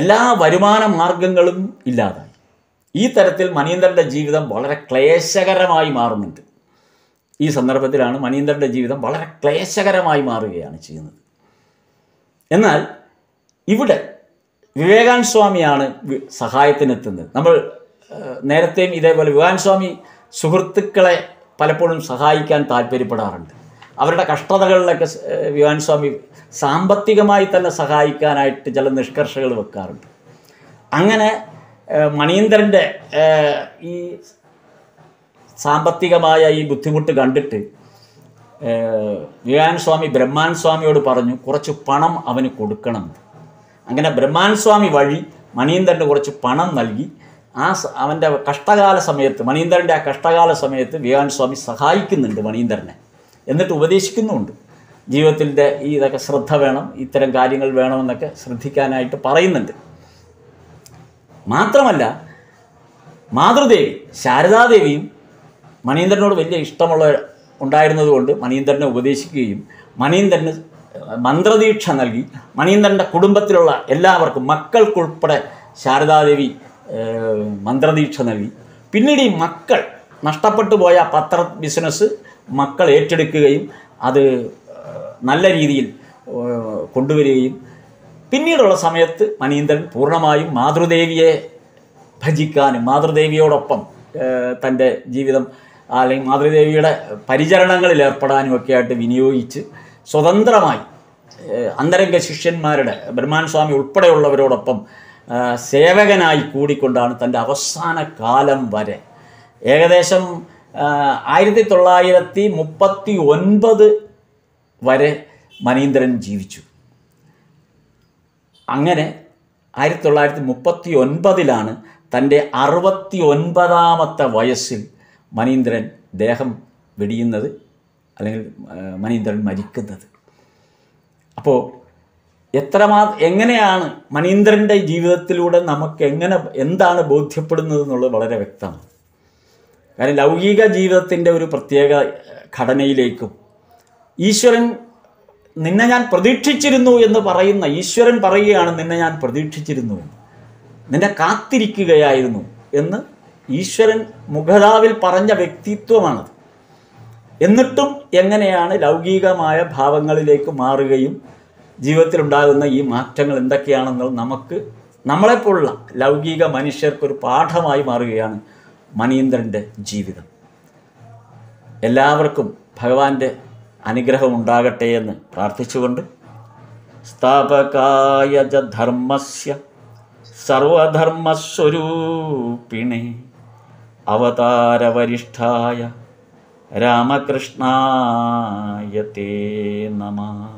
എല്ലാ വരുമാന മാർഗങ്ങളും ഇല്ലാതായി ഈ തരത്തിൽ മനീന്ദ്രൻ്റെ ജീവിതം വളരെ ക്ലേശകരമായി മാറുന്നുണ്ട് ഈ സന്ദർഭത്തിലാണ് മനീന്ദ്രൻ്റെ ജീവിതം വളരെ ക്ലേശകരമായി മാറുകയാണ് ചെയ്യുന്നത് എന്നാൽ ഇവിടെ വിവേകാനന്ദ സ്വാമിയാണ് സഹായത്തിനെത്തുന്നത് നമ്മൾ നേരത്തെയും ഇതേപോലെ വിവേകാനന്ദ സ്വാമി സുഹൃത്തുക്കളെ പലപ്പോഴും സഹായിക്കാൻ താല്പര്യപ്പെടാറുണ്ട് അവരുടെ കഷ്ടതകളിലൊക്കെ വിവാൻ സ്വാമി സാമ്പത്തികമായി തന്നെ സഹായിക്കാനായിട്ട് ചില നിഷ്കർഷകൾ വെക്കാറുണ്ട് അങ്ങനെ മണീന്ദ്രൻ്റെ ഈ സാമ്പത്തികമായ ഈ ബുദ്ധിമുട്ട് കണ്ടിട്ട് വിവാൻ സ്വാമി ബ്രഹ്മാൻ സ്വാമിയോട് പറഞ്ഞു കുറച്ച് പണം അവന് കൊടുക്കണം അങ്ങനെ ബ്രഹ്മാൻ സ്വാമി വഴി മണീന്ദ്രന് കുറച്ച് പണം നൽകി ആ അവൻ്റെ കഷ്ടകാല സമയത്ത് മണീന്ദ്രൻ്റെ ആ കഷ്ടകാല സമയത്ത് വിവേകാനന്ദ സ്വാമി സഹായിക്കുന്നുണ്ട് മണീന്ദ്രനെ എന്നിട്ട് ഉപദേശിക്കുന്നുമുണ്ട് ജീവിതത്തിൻ്റെ ഈ ഇതൊക്കെ ശ്രദ്ധ വേണം ഇത്തരം കാര്യങ്ങൾ വേണമെന്നൊക്കെ ശ്രദ്ധിക്കാനായിട്ട് പറയുന്നുണ്ട് മാത്രമല്ല മാതൃദേവി ശാരദാദേവിയും മണീന്ദ്രനോട് വലിയ ഇഷ്ടമുള്ള ഉണ്ടായിരുന്നതുകൊണ്ട് മണീന്ദ്രനെ ഉപദേശിക്കുകയും മണീന്ദ്രന് മന്ത്രദീക്ഷ നൽകി മണീന്ദ്രൻ്റെ കുടുംബത്തിലുള്ള എല്ലാവർക്കും മക്കൾക്കുൾപ്പെടെ ശാരദാദേവി മന്ത്രദീക്ഷ നൽകി പിന്നീട് ഈ മക്കൾ നഷ്ടപ്പെട്ടു പോയ പത്ര ബിസിനസ് മക്കൾ ഏറ്റെടുക്കുകയും അത് നല്ല രീതിയിൽ കൊണ്ടുവരികയും പിന്നീടുള്ള സമയത്ത് മനീന്ദ്രൻ പൂർണ്ണമായും മാതൃദേവിയെ ഭജിക്കാനും മാതൃദേവിയോടൊപ്പം തൻ്റെ ജീവിതം അല്ലെങ്കിൽ മാതൃദേവിയുടെ പരിചരണങ്ങളിൽ ഒക്കെ ആയിട്ട് വിനിയോഗിച്ച് സ്വതന്ത്രമായി അന്തരംഗ ശിഷ്യന്മാരുടെ ബ്രഹ്മാൻ സ്വാമി ഉൾപ്പെടെയുള്ളവരോടൊപ്പം സേവകനായി കൂടിക്കൊണ്ടാണ് തൻ്റെ അവസാന കാലം വരെ ഏകദേശം ആയിരത്തി തൊള്ളായിരത്തി മുപ്പത്തി ഒൻപത് വരെ മനീന്ദ്രൻ ജീവിച്ചു അങ്ങനെ ആയിരത്തി തൊള്ളായിരത്തി മുപ്പത്തി ഒൻപതിലാണ് തൻ്റെ അറുപത്തി ഒൻപതാമത്തെ വയസ്സിൽ മനീന്ദ്രൻ ദേഹം വെടിയുന്നത് അല്ലെങ്കിൽ മനീന്ദ്രൻ മരിക്കുന്നത് അപ്പോൾ എത്രമാ എങ്ങനെയാണ് മനീന്ദ്രൻ്റെ ജീവിതത്തിലൂടെ നമുക്ക് എങ്ങനെ എന്താണ് ബോധ്യപ്പെടുന്നത് എന്നുള്ളത് വളരെ വ്യക്തമാണ് കാരണം ലൗകിക ജീവിതത്തിൻ്റെ ഒരു പ്രത്യേക ഘടനയിലേക്കും ഈശ്വരൻ നിന്നെ ഞാൻ പ്രതീക്ഷിച്ചിരുന്നു എന്ന് പറയുന്ന ഈശ്വരൻ പറയുകയാണ് നിന്നെ ഞാൻ പ്രതീക്ഷിച്ചിരുന്നു നിന്നെ കാത്തിരിക്കുകയായിരുന്നു എന്ന് ഈശ്വരൻ മുഖതാവിൽ പറഞ്ഞ വ്യക്തിത്വമാണത് എന്നിട്ടും എങ്ങനെയാണ് ലൗകികമായ ഭാവങ്ങളിലേക്ക് മാറുകയും ജീവിതത്തിലുണ്ടാകുന്ന ഈ മാറ്റങ്ങൾ എന്തൊക്കെയാണെന്ന് നമുക്ക് നമ്മളെപ്പോലുള്ള ലൗകിക മനുഷ്യർക്കൊരു പാഠമായി മാറുകയാണ് മണീന്ദ്രൻ്റെ ജീവിതം എല്ലാവർക്കും ഭഗവാന്റെ അനുഗ്രഹം ഉണ്ടാകട്ടെ എന്ന് പ്രാർത്ഥിച്ചുകൊണ്ട് സ്ഥാപകായ ധർമ്മസ്യ സർവധർമ്മസ്വരൂപിണേ അവതാരവരിഷ്ഠായ രാമകൃഷ്ണായ തേ നമ